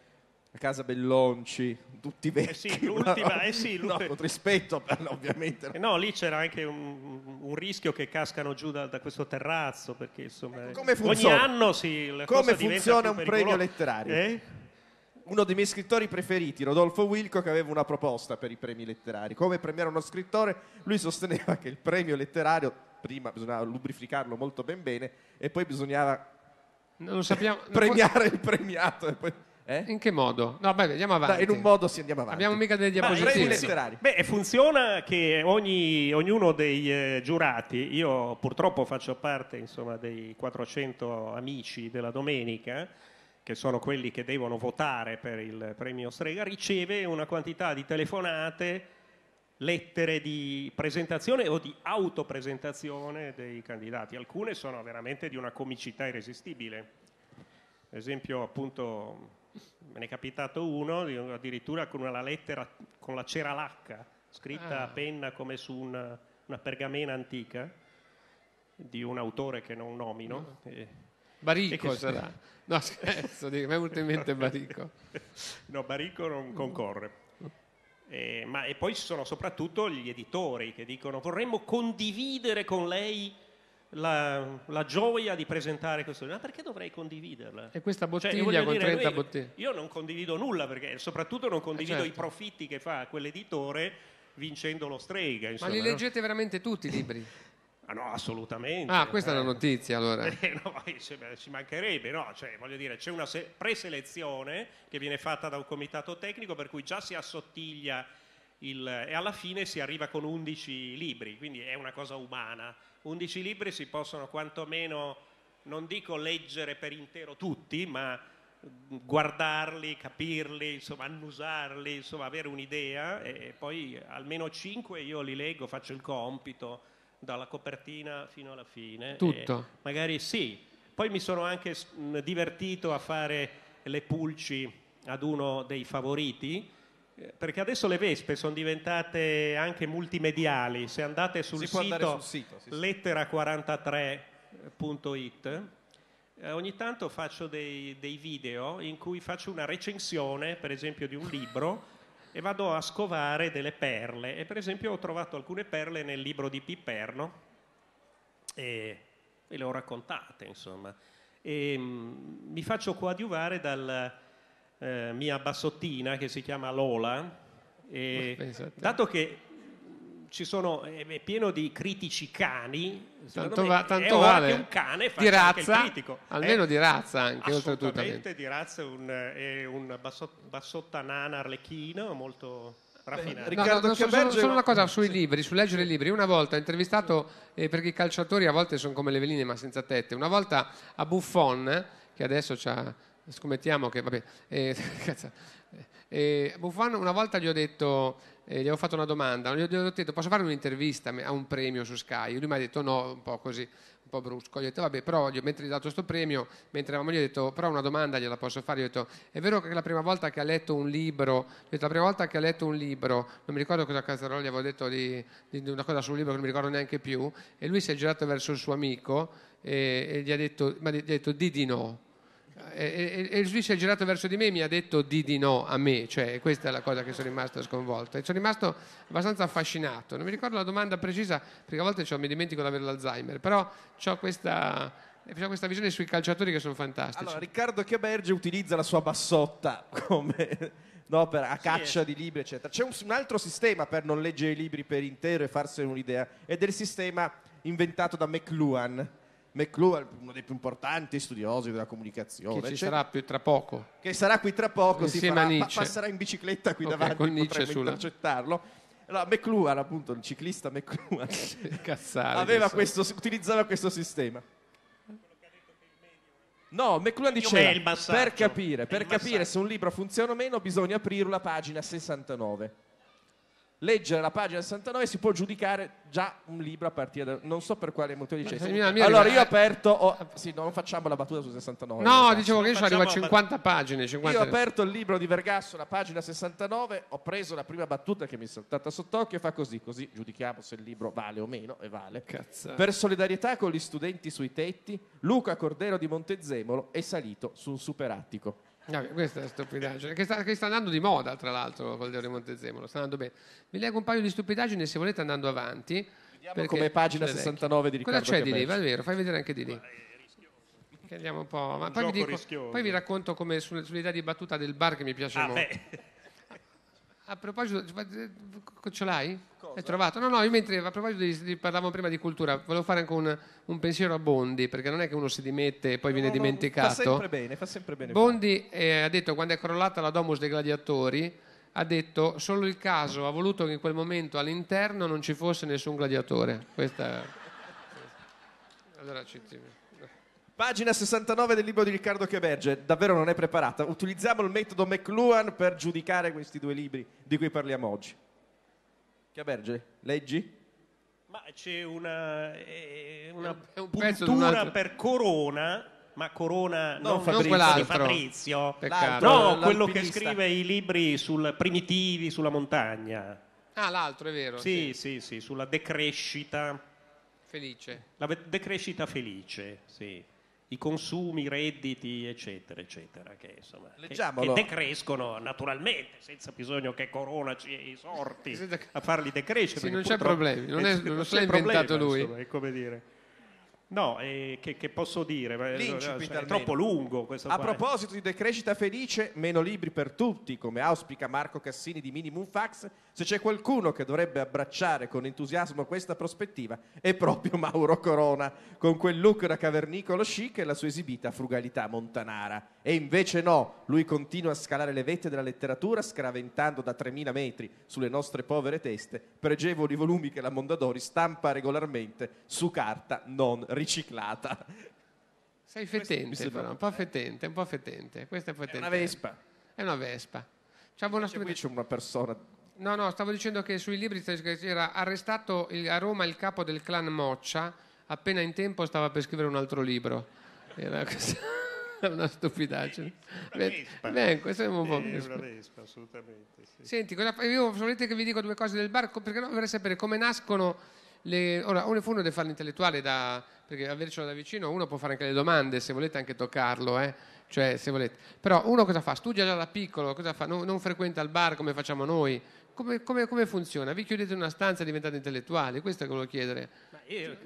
La casa Bellonci, tutti vecchi. Eh sì, l'ultima, no? eh sì, l'ultima. No,
rispetto per, ovviamente. Eh no, lì c'era anche un, un, rischio che cascano giù da, da questo terrazzo, perché insomma... Ecco, come funziona? Ogni anno si... Sì, come funziona un premio letterario? Eh?
uno dei miei scrittori preferiti, Rodolfo Wilco, che aveva una proposta per i premi letterari. Come premiare uno scrittore, lui sosteneva che il premio letterario, prima bisognava lubrificarlo molto ben bene, e
poi bisognava non sappiamo, premiare può... il premiato. Poi... Eh? In che modo? No, beh, andiamo avanti. Da, in un modo sì, andiamo avanti. Abbiamo mica delle diapositive. letterari. Beh, funziona che
ogni, ognuno dei eh, giurati, io purtroppo faccio parte insomma, dei 400 amici della domenica, che sono quelli che devono votare per il premio Strega, riceve una quantità di telefonate, lettere di presentazione o di autopresentazione dei candidati. Alcune sono veramente di una comicità irresistibile. Ad esempio, appunto, me ne è capitato uno addirittura con una lettera con la cera lacca, scritta ah. a penna come su una, una, pergamena antica di un autore che non nomino. No. Mm. E,
Baricco sarà. No, scherzo, mi è venuto in mente Baricco.
no, Baricco non concorre. Eh, ma, e poi ci sono soprattutto gli editori che dicono vorremmo condividere con lei la, la gioia di presentare questo libro. Ma perché dovrei condividerla? E questa cioè, bottiglia cioè, con dire, 30 bottiglie? Io non condivido
nulla, perché soprattutto
non condivido eh, certo. i profitti che fa quell'editore vincendo lo strega.
Insomma, ma li leggete no? veramente tutti i libri? Ma ah, no, assolutamente. Ah, questa eh. è una notizia allora.
Eh, no, ci mancherebbe, no? Cioè, voglio dire, c'è una se- preselezione che viene fatta da un comitato tecnico per cui già si assottiglia il, e alla fine si arriva con 11 libri, quindi è una cosa umana. 11 libri si possono quantomeno, non dico leggere per intero tutti, ma guardarli, capirli, insomma, annusarli, insomma, avere un'idea e poi almeno 5 io li leggo, faccio il compito dalla copertina fino alla fine. Tutto. Magari sì. Poi mi sono anche mh, divertito a fare le pulci ad uno dei favoriti, eh, perché adesso le Vespe sono diventate anche multimediali. Se andate sul si sito, sito sì, sì. lettera43.it, eh, ogni tanto faccio dei, dei video in cui faccio una recensione, per esempio, di un libro e vado a scovare delle perle. E per esempio ho trovato alcune perle nel libro di Piperno e, e le ho raccontate, insomma. E, mm, mi faccio coadiuvare dalla eh, mia bassottina che si chiama Lola. E, esatto. dato che sono, è pieno di critici cani, tanto, va, tanto vale un cane di razza, almeno è eh, di razza anche oltretutto. di razza, un, è un bassot, bassotta nana arlecchino molto... Raffinare. No, no, no, solo, solo, una cosa
sui libri, su leggere i libri. Una volta ho intervistato, eh, perché i calciatori a volte sono come le veline ma senza tette, una volta a Buffon, che adesso c'ha, scommettiamo che, vabbè, eh, eh, eh, Buffon una volta gli ho detto eh, gli avevo fatto una domanda, gli ho detto posso fare un'intervista a un premio su Sky? Lui mi ha detto no, un po' così, un po' brusco. Gli ho detto vabbè, però gli, mentre gli ho dato questo premio, mentre eravamo lì, ho detto però una domanda gliela posso fare. Gli ho detto è vero che la prima volta che ha letto un libro, ho detto, la prima volta che ha letto un libro, non mi ricordo cosa Cazzarolo gli avevo detto di, di una cosa sul libro che non mi ricordo neanche più, e lui si è girato verso il suo amico e, e gli, ha detto, gli ha detto di di no. E, e, e lui si è girato verso di me e mi ha detto di di no a me, cioè questa è la cosa che sono rimasto sconvolto. E sono rimasto abbastanza affascinato. Non mi ricordo la domanda precisa, perché a volte mi dimentico di avere l'Alzheimer, però ho questa, ho questa visione sui calciatori che sono fantastici. Allora,
Riccardo Chiaberge utilizza la sua bassotta come no, per, a caccia sì, di libri, eccetera. C'è un, un, altro sistema per non leggere i libri per intero e farsene un'idea, ed è il sistema inventato da McLuhan McLuhan, uno dei più importanti studiosi della comunicazione. Che ci sarà
più, tra poco.
Che sarà qui tra poco, si farà, pa- passerà in bicicletta qui okay, davanti, potremmo sulla... intercettarlo. Allora, McLuhan, appunto, il ciclista McLuhan, Cazzare, questo, utilizzava questo sistema. No, McLuhan diceva, per capire, per capire se un libro funziona o meno bisogna aprirlo a pagina 69 leggere la pagina 69 si può giudicare già un libro a partire da non so per quale motivo dicessi allora io ho aperto ho, sì no, non facciamo la battuta su 69 no dicevo che io arrivo a 50
pagine 50... io ho aperto
il libro di Vergasso la pagina 69 ho preso la prima battuta che mi è saltata sott'occhio e fa così così giudichiamo se il libro vale o meno e vale Cazzate. per solidarietà con gli studenti sui tetti Luca Cordero di Montezemolo è salito su un superattico
Vabbè, questa è una stupidaggine, che sta, che sta, andando di moda tra l'altro col Deore Montezemolo, sta andando bene. Vi leggo un paio di stupidaggini se volete andando avanti. Vediamo come pagina 69 di Riccardo Cosa c'è di lì? Va fai vedere anche di lì. Che andiamo un po'. Ma un poi, vi dico, poi, vi racconto come sull'idea di battuta del bar che mi piace ah, molto. Beh a proposito, eh, ce l'hai? Cosa? Hai trovato? No, no, io mentre a proposito di, di, parlavamo prima di cultura, volevo fare anche un, un, pensiero a Bondi, perché non è che uno si dimette e poi no, viene no, dimenticato. Fa sempre bene, fa sempre bene. Bondi eh, ha detto quando è crollata la Domus dei Gladiatori, ha detto solo il caso ha voluto che in quel momento all'interno non ci fosse nessun gladiatore. Questa... Allora ci...
Pagina 69 del libro di Riccardo Cheberge, davvero non è preparata. Utilizziamo il metodo McLuhan per giudicare questi due libri di cui parliamo oggi. Cheberge, leggi?
Ma c'è una, eh, una un puntura per Corona, ma Corona no, non, Fabrizio, non di Fabrizio. Peccato. No, quello che scrive i libri sul primitivi, sulla montagna. Ah, l'altro, è vero. Sì, sì, sì, sì sulla decrescita.
Felice. La
decrescita felice, sì i consumi, i redditi, eccetera, eccetera, che, insomma, che, decrescono naturalmente, senza bisogno che Corona ci esorti a farli decrescere. Sì, non c'è problemi, non, è, non, è, non, non l'ha inventato lui. Insomma, è come dire. No, eh, che, che, posso dire? L'incipit cioè, è troppo lungo questo. A parte. Eh.
proposito di decrescita felice, meno libri per tutti, come auspica Marco Cassini di Minimum Fax, se c'è qualcuno che dovrebbe abbracciare con entusiasmo questa prospettiva è proprio Mauro Corona, con quel look da cavernicolo chic e la sua esibita frugalità montanara. E invece no, lui continua a scalare le vette della letteratura scaraventando da 3000 metri sulle nostre povere teste pregevoli volumi che la Mondadori stampa regolarmente su carta non riciclata.
Sei fetente, però, un po' eh. fetente, un po' fetente. Questa è fetente. È una vespa. È una vespa. C'è una, qui c'è una persona... No, no, stavo dicendo che sui libri era arrestato a Roma il capo del clan Moccia, appena in tempo stava per scrivere un altro libro. Era questa... una stupidaggine. Beh, beh, questo è un po' è una vespa, assolutamente. Sì. Senti, cosa, io volete che vi dico due cose del bar, perché no, vorrei sapere come nascono le, ora, uno fondo deve fare l'intellettuale da, perché avercelo da vicino, uno può fare anche le domande, se volete anche toccarlo, eh? cioè, se volete. Però uno cosa fa? Studia già da piccolo, non, non, frequenta il bar come facciamo noi. Come, come, come, funziona? Vi chiudete in una stanza e diventate intellettuali? Questo è che volevo chiedere. Ma, io,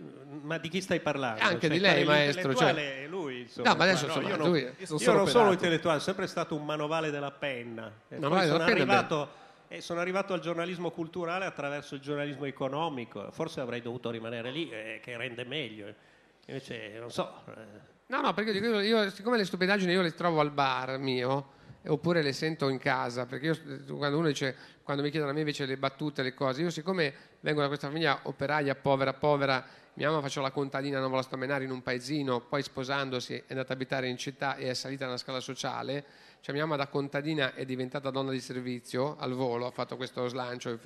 ma, di chi stai parlando? Anche cioè, di lei, maestro. Cioè... Lui, insomma, no, ma adesso no, insomma, io, lui, non, io non sono intellettuale,
sono sempre stato un manovale della penna. E manovale sono della arrivato... Bene e sono arrivato al giornalismo culturale attraverso il giornalismo economico, forse avrei dovuto rimanere lì, eh, che rende meglio. Invece, non so. Eh.
No, no, perché io, io, siccome le stupidaggini io le trovo al bar mio, oppure le sento in casa, perché io, eh, quando uno dice, quando mi chiedono a me invece le battute, le cose, io siccome vengo da questa famiglia operaia, povera, povera, mia mamma faceva la contadina, non voleva stamenare in un paesino, poi sposandosi è andata a abitare in città e è salita nella scala sociale, cioè mia mamma da contadina è diventata donna di servizio al volo, ha fatto questo slancio,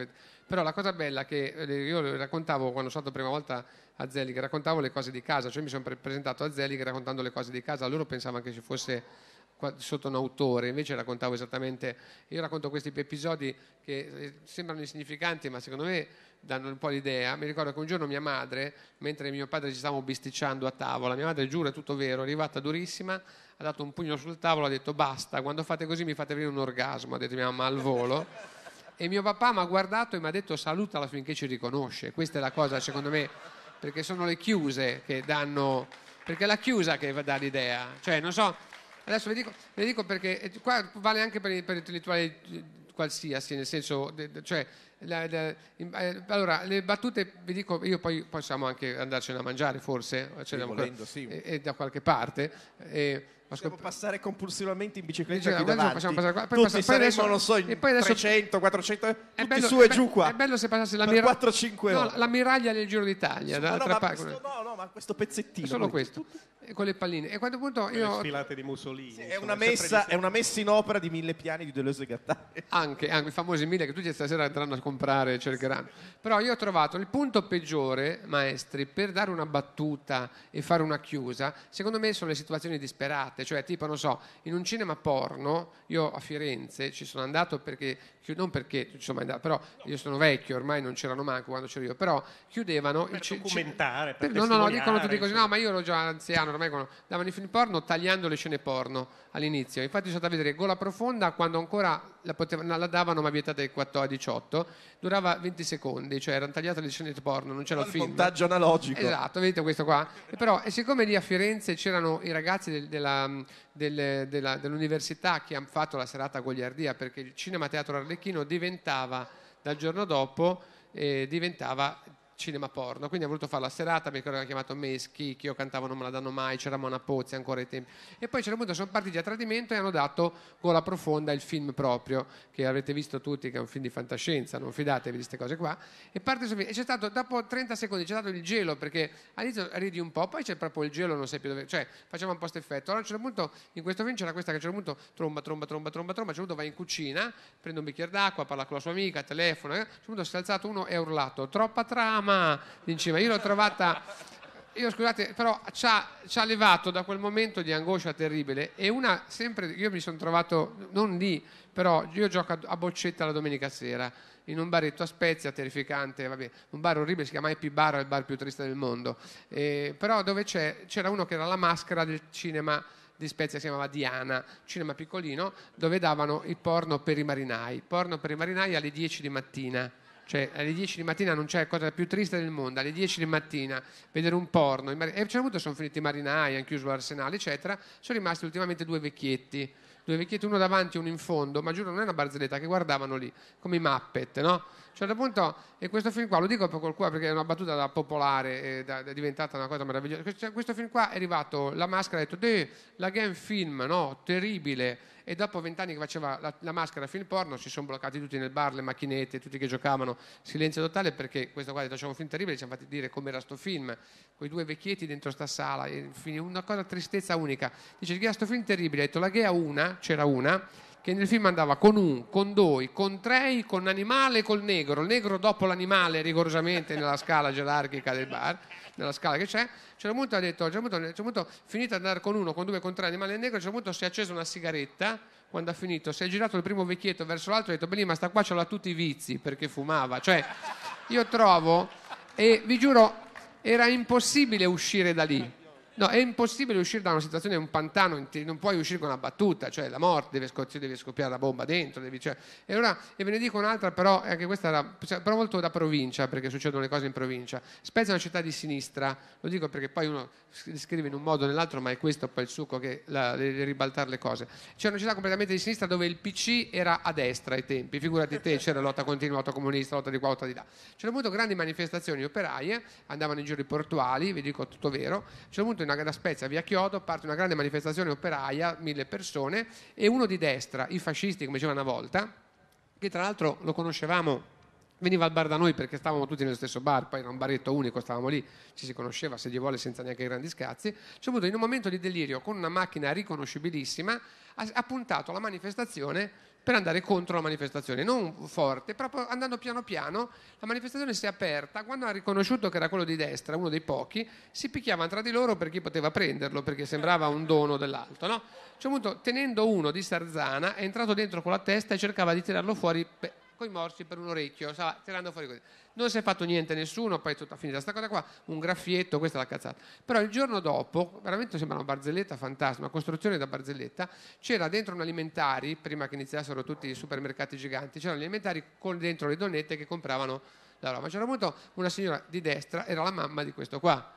però la cosa bella che eh, io raccontavo quando sono stato la prima volta a Zelig, raccontavo le cose di casa, cioè mi sono presentato a Zelig raccontando le cose di casa, loro pensavano che ci fosse sotto un autore, invece raccontavo esattamente, io racconto questi episodi che eh, sembrano insignificanti, ma secondo me danno un po' l'idea, mi ricordo che un giorno mia madre, mentre mio padre ci stavamo bisticciando a tavola, mia madre giuro è tutto vero, è arrivata durissima, ha dato un pugno sul tavolo, ha detto basta, quando fate così mi fate venire un orgasmo, ha detto mia mamma al volo. E mio papà mi ha guardato e mi ha detto salutala finché ci riconosce. Questa è la cosa, secondo me, perché sono le chiuse che danno... Perché è la chiusa che dà l'idea. Cioè, non so, adesso vi dico, vi dico perché qua vale anche per, per intellettuali qualsiasi, nel senso, cioè, la, la, eh, allora, le battute, vi dico, io poi possiamo anche andarcene a mangiare forse, sì, volendo, sì. e, eh, e eh, da qualche parte. E, Ascolta. passare compulsivamente in bicicletta cioè, qui davanti. Poi, poi, poi, adesso, non so, e poi adesso, 300, 400, è tutti bello, su e giù qua. È bello se passassi la mira- 4, 5 no, l'ammiraglia del Giro d'Italia. Su, no, no, questo, no, no, ma questo pezzettino. È solo questo, eh, con le palline. E a quando punto io... Le sfilate di Mussolini. Sì, è, una messa, è, una messa, in opera di mille piani di Deleuze e Gattari. Anche, anche, i famosi mille che tutti stasera andranno a comprare e cercheranno. Però io ho trovato il punto peggiore, maestri, per dare una battuta e fare una chiusa, secondo me sono le situazioni disperate cioè tipo, non so, in un cinema porno, io a Firenze ci sono andato perché chiud- non perché ci sono mai andato, però no. io sono vecchio, ormai non c'erano manco quando c'ero io, però chiudevano... Per c- documentare, per, per No, no, no, dicono tutte cose, no, ma io ero già anziano, ormai quando, davano i film porno tagliando le scene porno all'inizio, infatti sono andata a vedere Gola Profonda quando ancora la, potevano, la davano ma vietata dai 14 a 18, durava 20 secondi, cioè erano tagliate le scene porno, non c'era il film. montaggio analogico. Esatto, vedete questo qua. E però, e siccome lì a Firenze c'erano i ragazzi del, della, del, della, dell'università che hanno fatto la serata a Gogliardia, perché il Cinema Teatro Arlecchino Pechino diventava, dal giorno dopo, eh, diventava cinema porno, quindi ha voluto fare la serata, mi ricordo che ha chiamato Meschi, che io cantavo Non me la danno mai, c'era Mona Pozzi ancora ai tempi, e poi c'era punto sono partiti a tradimento e hanno dato gola profonda il film proprio, che avete visto tutti, che è un film di fantascienza, non fidatevi di queste cose qua, e parte su, e c'è stato, dopo 30 secondi c'è stato il gelo, perché all'inizio ridi un po', poi c'è proprio il gelo, non sai più dove, cioè facciamo un po' questo effetto, allora a un certo punto in questo film c'era questa che a un certo punto tromba, tromba, tromba, tromba, tromba, a un certo punto va in cucina, prende un bicchiere d'acqua, parla con la sua amica, telefona, a un certo punto si è alzato uno e ha urlato, troppa trama, ama. Dice, ma io l'ho trovata... Io scusate, però ci ha, ci ha levato da quel momento di angoscia terribile e una sempre, io mi sono trovato, non lì, però io gioco a boccetta la domenica sera in un baretto a Spezia, terrificante, vabbè, un bar orribile, si chiama IP Bar, il bar più triste del mondo, eh, però dove c'era uno che era la maschera del cinema di Spezia, si chiamava Diana, cinema piccolino, dove davano il porno per i marinai, porno per i marinai alle 10 di mattina cioè, alle 10 di mattina non c'è cosa più triste del mondo, alle 10 di mattina vedere un porno. E a un certo punto sono finiti i marinai, hanno chiuso l'arsenale, eccetera. Sono rimasti ultimamente due vecchietti, due vecchietti, uno davanti e uno in fondo, ma giuro non è una barzelletta, che guardavano lì, come i Muppet, no? a un certo punto, e questo film qua, lo dico per quel qua perché è una battuta da popolare, da, è diventata una cosa meravigliosa, questo, cioè, questo, film qua è arrivato, la maschera ha detto, la game film, no, terribile, e dopo vent'anni che faceva la, la maschera film porno si sono bloccati tutti nel bar, le macchinette, tutti che giocavano, silenzio totale perché questo qua ha detto, c'è un film terribile, ci hanno fatti dire com'era sto film, quei due vecchietti dentro sta sala, una cosa tristezza unica. Dice, che era sto film terribile, ha detto, la gay a una, c'era una, che nel film andava con un, con due, con tre, con animale, col negro, il negro dopo l'animale rigorosamente nella scala gerarchica del bar, nella scala che c'è, c'è un certo punto ha detto, c'è un certo punto, c'è un certo punto finito ad andare con uno, con due, con tre, animale e negro, c'è un punto si è accesa una sigaretta, quando ha finito si è girato il primo vecchietto verso l'altro e ha detto, beh ma sta qua ce l'ha tutti i vizi perché fumava, cioè io trovo, e vi giuro, era impossibile uscire da lì No, è impossibile uscire da una situazione, è un pantano, non puoi uscire con una battuta, cioè la morte, deve scopp- devi scoppiare la bomba dentro. Devi, cioè. e, ora, e ve ne dico un'altra, però, anche questa era, cioè, però molto da provincia, perché succedono le cose in provincia. Spezia è una città di sinistra, lo dico perché poi uno scrive in un modo o nell'altro, ma è questo poi il succo che la, le, le ribaltare le cose. C'è una città completamente di sinistra dove il PC era a destra ai tempi, figurati te, c'era lotta continua, lotta comunista, lotta di qua, lotta di là. C'erano avuto grandi manifestazioni operaie, andavano in giro i portuali, vi dico tutto vero, c'era avuto una, da Spezia via Chiodo, parte una grande manifestazione operaia, mille persone, e uno di destra, i fascisti, come diceva una volta, che tra l'altro lo conoscevamo veniva al bar da noi perché stavamo tutti nello stesso bar, poi era un baretto unico, stavamo lì, ci si conosceva se Dio vuole senza neanche grandi scazzi, ci è avuto in un momento di delirio con una macchina riconoscibilissima, ha, ha puntato alla manifestazione per andare contro la manifestazione, non forte, proprio andando piano piano la manifestazione si è aperta, quando ha riconosciuto che era quello di destra, uno dei pochi, si picchiavano tra di loro per chi poteva prenderlo, perché sembrava un dono dell'altro. No? Cioè, A un certo punto, tenendo uno di Sarzana, è entrato dentro con la testa e cercava di tirarlo fuori con morsi per un orecchio, sa, tirando fuori così. Non si è fatto niente nessuno, poi è tutta finita questa cosa qua, un graffietto, questa è la cazzata. Però il giorno dopo, veramente sembra una barzelletta fantasma, costruzione da barzelletta, c'era dentro un alimentari, prima che iniziassero tutti i supermercati giganti, c'erano alimentari con dentro le donnette che compravano la roba. C'era appunto una signora di destra, era la mamma di questo qua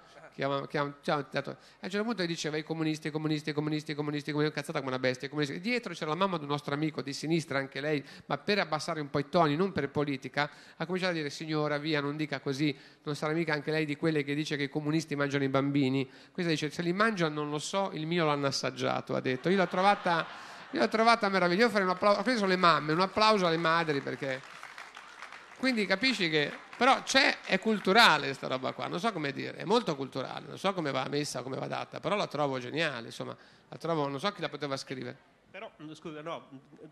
che cioè, ha, dato, a un certo punto diceva i comunisti, i comunisti, i comunisti, i comunisti, comunisti, cazzata come una bestia, comunisti. Dietro c'era la mamma di un nostro amico di sinistra, anche lei, ma per abbassare un po' i toni, non per politica, ha cominciato a dire signora via, non dica così, non sarà mica anche lei di quelle che dice che i comunisti mangiano i bambini. Questa dice se li mangiano non lo so, il mio l'hanno assaggiato, ha detto. Io l'ho trovata, io l'ho trovata meravigliosa, io farei un applauso, queste sono le mamme, un applauso alle madri perché... Quindi capisci che... Però c'è, è culturale questa roba qua, non so come dire, è molto culturale, non so come va messa, come va data, però la trovo geniale, insomma, la trovo, non so chi la poteva scrivere.
Però, mm, scusa, no,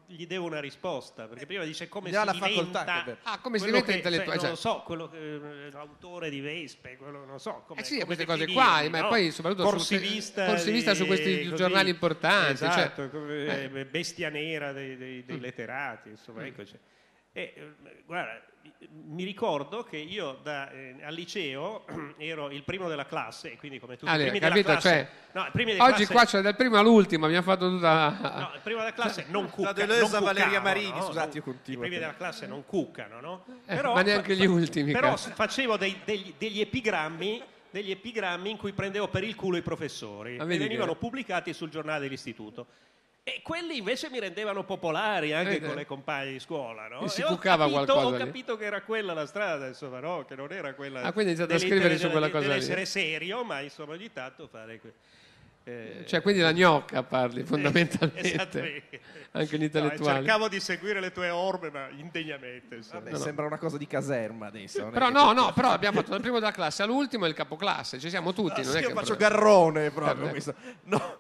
gli devo una risposta, perché prima dice come Già si diventa... Che... Ah, come si diventa intellettuale? Cioè, non cioè. lo so, quello che, eh, l'autore di Vespe, quello non so. Come, eh sì, queste cose qua, no? ma poi soprattutto... Corsivista... Su, corsivista su questi così, giornali importanti. Cioè. Esatto, cioè, eh. bestia nera dei, dei, dei mm. letterati, insomma, mm. eccoci. Cioè. E, eh, guarda, mi ricordo che io da, eh, al liceo ero il primo della classe quindi come tutti allora, i ah, primi eh, capito, della classe cioè, no, primi oggi classe, qua c'è
dal primo all'ultimo abbiamo fatto tutta la... no, il
primo della classe non cucca la Deleuza Valeria Marini no? scusate io continuo i primi della classe non cuccano no? Eh, ma neanche gli ultimi però cazzo. facevo dei, degli, degli epigrammi degli epigrammi in cui prendevo per il culo i professori ah, e venivano che... pubblicati sul giornale dell'istituto e quelli invece mi rendevano popolari anche eh, con eh. le compagne di scuola, no? E si e ho capito, qualcosa. Ho capito lì. che era quella la strada, insomma, no? Che non era quella. Ah, quindi iniziato a scrivere su quella cosa. Deve essere serio, ma insomma, ogni tanto fare. Que- eh, cioè, quindi la gnocca parli eh, fondamentalmente, eh, anche l'intellettuale. No, cercavo di seguire le
tue orme, ma indegnamente. Vabbè, no, sembra una
cosa di caserma adesso. Però, no, no, però abbiamo fatto dal primo della classe all'ultimo e il capoclasse,
ci siamo tutti. Ah, non sì, è io che faccio problema. garrone proprio. Eh,
No.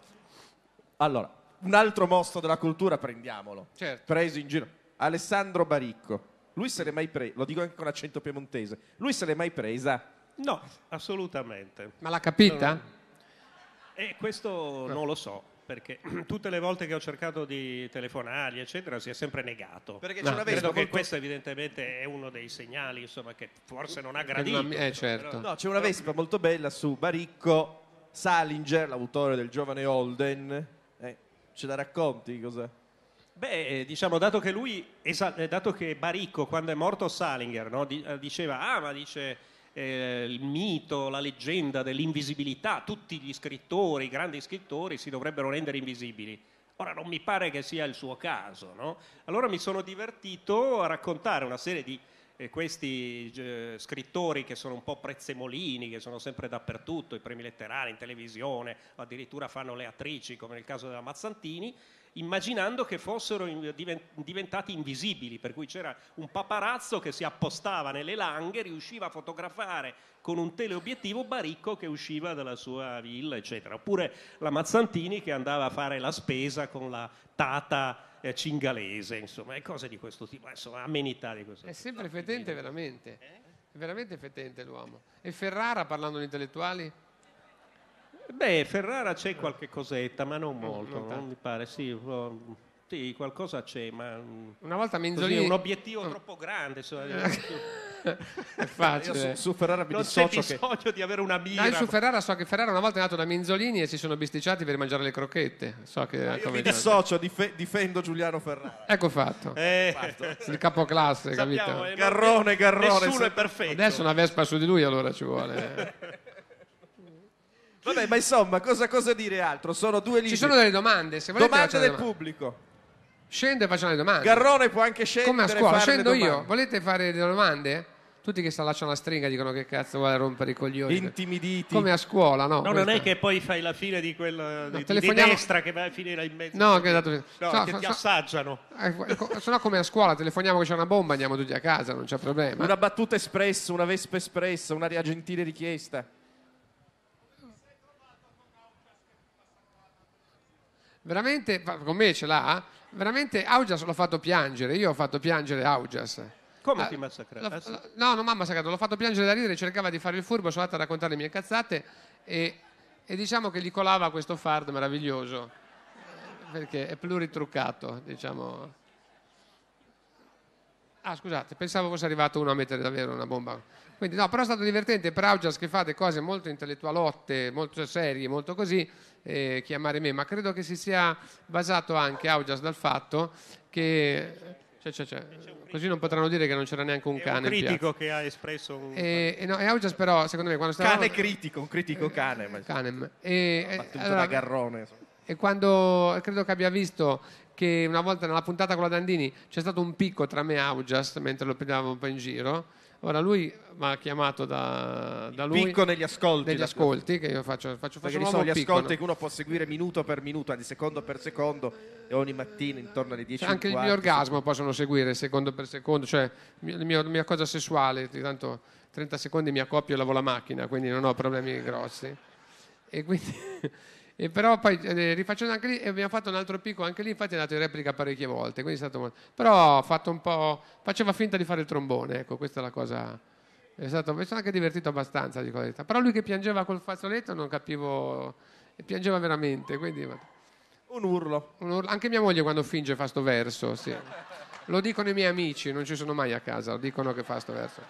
Allora, un altro mostro della cultura, prendiamolo. Certo. Preso in giro. Alessandro Baricco. Lui se l'è mai presa, lo dico anche con accento piemontese, lui se l'è mai presa?
No, assolutamente. Ma l'ha capita? No, E eh, questo non lo so, perché tutte le volte che ho cercato di telefonargli, eccetera, si è sempre negato. Perché c'è una vesta molto... questo evidentemente è uno dei segnali, insomma, che forse non ha gradito. Non eh, certo.
Però...
No, c'è una vespa molto bella su Baricco Salinger, l'autore del giovane
Holden, ce la racconti cosa? Beh, eh, diciamo, dato che lui, eh, dato che Baricco, quando è morto Salinger, no, eh, diceva, ah, ma dice eh, il mito, la leggenda dell'invisibilità, tutti gli scrittori, i grandi scrittori, si dovrebbero rendere invisibili. Ora non mi pare che sia il suo caso, no? Allora mi sono divertito a raccontare una serie di eh, questi eh, scrittori che sono un po' prezzemolini, che sono sempre dappertutto, i premi letterari, in televisione, addirittura fanno le attrici, come nel caso della Mazzantini, immaginando che fossero in, diventati invisibili, per cui c'era un paparazzo che si appostava nelle langhe, riusciva a fotografare con un teleobiettivo Baricco che usciva dalla sua villa, eccetera. Oppure la Mazzantini che andava a fare la spesa con la tata eh, cingalese, insomma, e cose di questo tipo, insomma, amenità di questo
è tipo. È sempre ah, fetente veramente, eh? è veramente fetente l'uomo. E Ferrara parlando di intellettuali?
Beh, Ferrara c'è qualche cosetta, ma non mm, molto, non, non mi pare, sì, sì, qualcosa c'è, ma... Mm, Una volta Menzolini... Così, un obiettivo no. Mm. troppo grande, insomma, eh, è facile. Io su, su Ferrara mi non dissocio c'è bisogno che... di avere una mira. No, io su
Ferrara so che Ferrara una volta è andato da Minzolini e si sono bisticciati per mangiare le crocchette. So che no, io mi
dissocio, dif- difendo Giuliano Ferrara. Ecco fatto.
Eh.
Il capoclasse, Sappiamo, capito? Eh, garrone, Garrone. Nessuno se... è perfetto. Adesso una Vespa su di lui allora ci vuole.
Vabbè, ma insomma, cosa, cosa, dire altro? Sono
due libri. Ci sono delle domande, se Domande del
pubblico.
Scende e facciamo le domande. Garrone può anche scendere. Come a scuola, scendo io. Volete fare delle domande? tutti che si allacciano la stringa dicono che cazzo vuole rompere i coglioni. Intimiditi. Come a scuola, no? No, non è che poi fai la fine di quella no, di, telefoniamo... di destra
che va a finire in mezzo. No, che, dato... no, no che fa, ti assaggiano.
Eh, ecco, ecco, se no come a scuola, telefoniamo che c'è una bomba, andiamo tutti a casa, non c'è problema.
Una battuta espressa, una vespa espressa, una
gentile richiesta. Veramente, con me ce l'ha? Veramente Augias l'ho fatto piangere, io ho fatto piangere Augias. Come ah, ti massacrava? Eh, no, non mi ha massacrato, l'ho fatto piangere da ridere, cercava di fare il furbo, sono andato a raccontare le mie cazzate e, e diciamo che gli colava questo fard meraviglioso, perché è pluritruccato, diciamo. Ah, scusate, pensavo fosse arrivato uno a mettere davvero una bomba. Quindi, no, però è stato divertente. Praugias che fate cose molto intellettualotte, molto serie, molto così, eh, chiamare me, ma credo che si sia basato anche Augias dal fatto che c'è, cioè, c'è, cioè, c'è. Cioè, così non potranno dire che non c'era neanche un è cane. Un critico
che ha espresso un. E,
e no, e Augias, però, secondo me, quando stavamo. Cane critico, un critico cane. Ma... Canem. E, battuto allora, da garrone. E quando credo che abbia visto che una volta nella puntata con la Dandini c'è stato un picco tra me e Augias mentre lo prendevamo un po' in giro Ora lui mi ha chiamato da, da lui. Picco negli ascolti. Negli ascolti, che io faccio, faccio, faccio sono gli ascolti che uno può seguire minuto per minuto, anzi eh, secondo per secondo, e ogni mattina intorno alle 10. Cioè, anche il mio orgasmo possono seguire secondo per secondo, cioè la mia, mia, cosa sessuale, tanto 30 secondi mi accoppio e lavo la macchina, quindi non ho problemi grossi. E quindi... E però poi eh, rifacendo anche lì, abbiamo fatto un altro picco anche lì, infatti è andato in replica parecchie volte, quindi è stato molto... Però faceva finta di fare il trombone, ecco, questa è la cosa... È stato, mi sono anche divertito abbastanza, dico la Però lui che piangeva col fazzoletto non capivo, piangeva veramente, quindi... Un urlo. un urlo. Anche mia moglie quando finge fa sto verso, sì. Lo dicono i miei amici, non ci sono mai a casa, lo dicono che fa sto verso.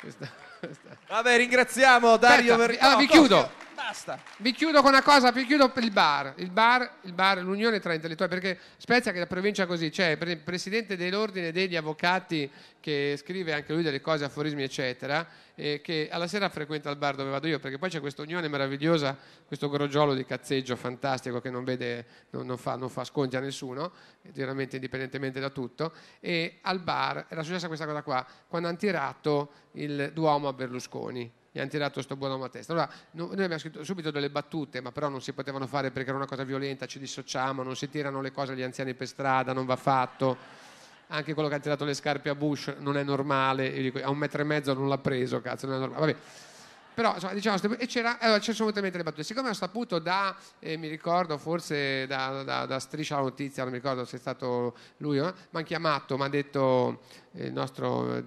Questa, questa. Vabbè, ringraziamo Dario Verri. Ah, no, vi chiudo. Basta. Vi chiudo con una cosa, vi chiudo per il bar. Il bar, il bar l'unione tra intellettuali, perché Spezia che è la provincia così, c'è cioè, il presidente dell'ordine degli avvocati che scrive anche lui delle cose, aforismi eccetera, e che alla sera frequenta il bar dove vado io, perché poi c'è questa unione meravigliosa, questo grogiolo di cazzeggio fantastico che non, vede, non, non, fa, non fa, sconti a nessuno, veramente indipendentemente da tutto, e al bar era successa questa cosa qua, quando hanno tirato il Duomo a Berlusconi gli hanno tirato sto buon uomo a testa. Allora, noi abbiamo scritto subito delle battute, ma però non si potevano fare perché era una cosa violenta, ci dissociamo, non si tirano le cose agli anziani per strada, non va fatto. Anche quello che ha tirato le scarpe a Bush non è normale, dico, a un metro e mezzo non l'ha preso, cazzo, non è normale. Vabbè però insomma, diciamo, e c'era, allora, c'erano assolutamente le battute. Siccome ho saputo da, eh, mi ricordo forse da, da, da, Striscia la Notizia, non mi ricordo se è stato lui, eh, mi ha chiamato, mi ha detto il nostro eh,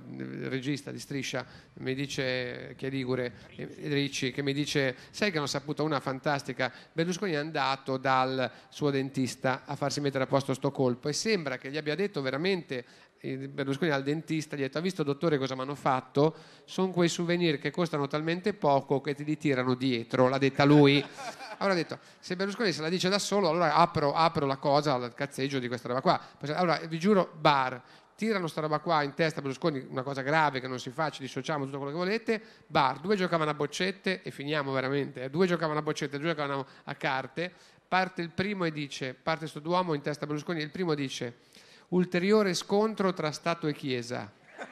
regista di Striscia, mi dice, che è Ligure, Ricci, che mi dice, sai che hanno saputo una fantastica, Berlusconi è andato dal suo dentista a farsi mettere a posto sto colpo e sembra che gli abbia detto veramente eh, Berlusconi al dentista gli ha detto ha visto dottore cosa mi hanno fatto sono quei souvenir che costano talmente poco che ti li tirano dietro l'ha detta lui allora ha detto se Berlusconi se la dice da solo allora apro, apro la cosa al cazzeggio di questa roba qua allora vi giuro bar tirano sta roba qua in testa Berlusconi una cosa grave che non si fa ci dissociamo tutto quello che volete bar due giocavano a boccette e finiamo veramente eh, due giocavano a boccette due giocavano a carte parte il primo e dice parte sto duomo in testa Berlusconi e il primo dice ulteriore scontro tra Stato e Chiesa.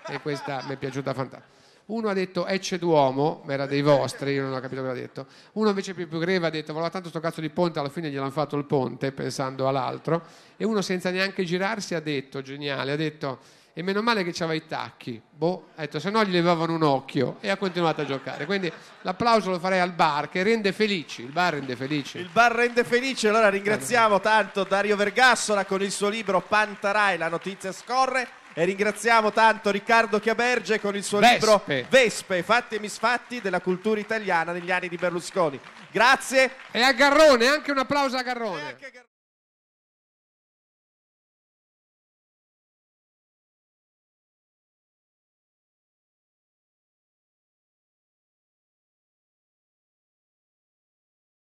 E questa mi è piaciuta fantastica. Uno ha detto Ecce Duomo, ma era dei vostri, io non ho capito cosa ha detto. Uno invece più, più greve ha detto voleva tanto sto cazzo di ponte, alla fine gliel'hanno fatto il ponte, pensando all'altro. E uno senza neanche girarsi ha detto, geniale, ha detto e meno male che c'aveva i tacchi, boh, se no gli levavano un occhio e ha continuato a giocare. Quindi l'applauso lo farei al bar che rende felici, il bar rende felici. Il bar rende felici,
allora ringraziamo tanto Dario Vergassola con il suo libro Pantarai, la notizia scorre. E ringraziamo tanto Riccardo Chiaberge con il suo Vespe. libro Vespe, fatti e misfatti della cultura italiana negli anni di Berlusconi. Grazie. E a Garrone, anche un applauso a Garrone.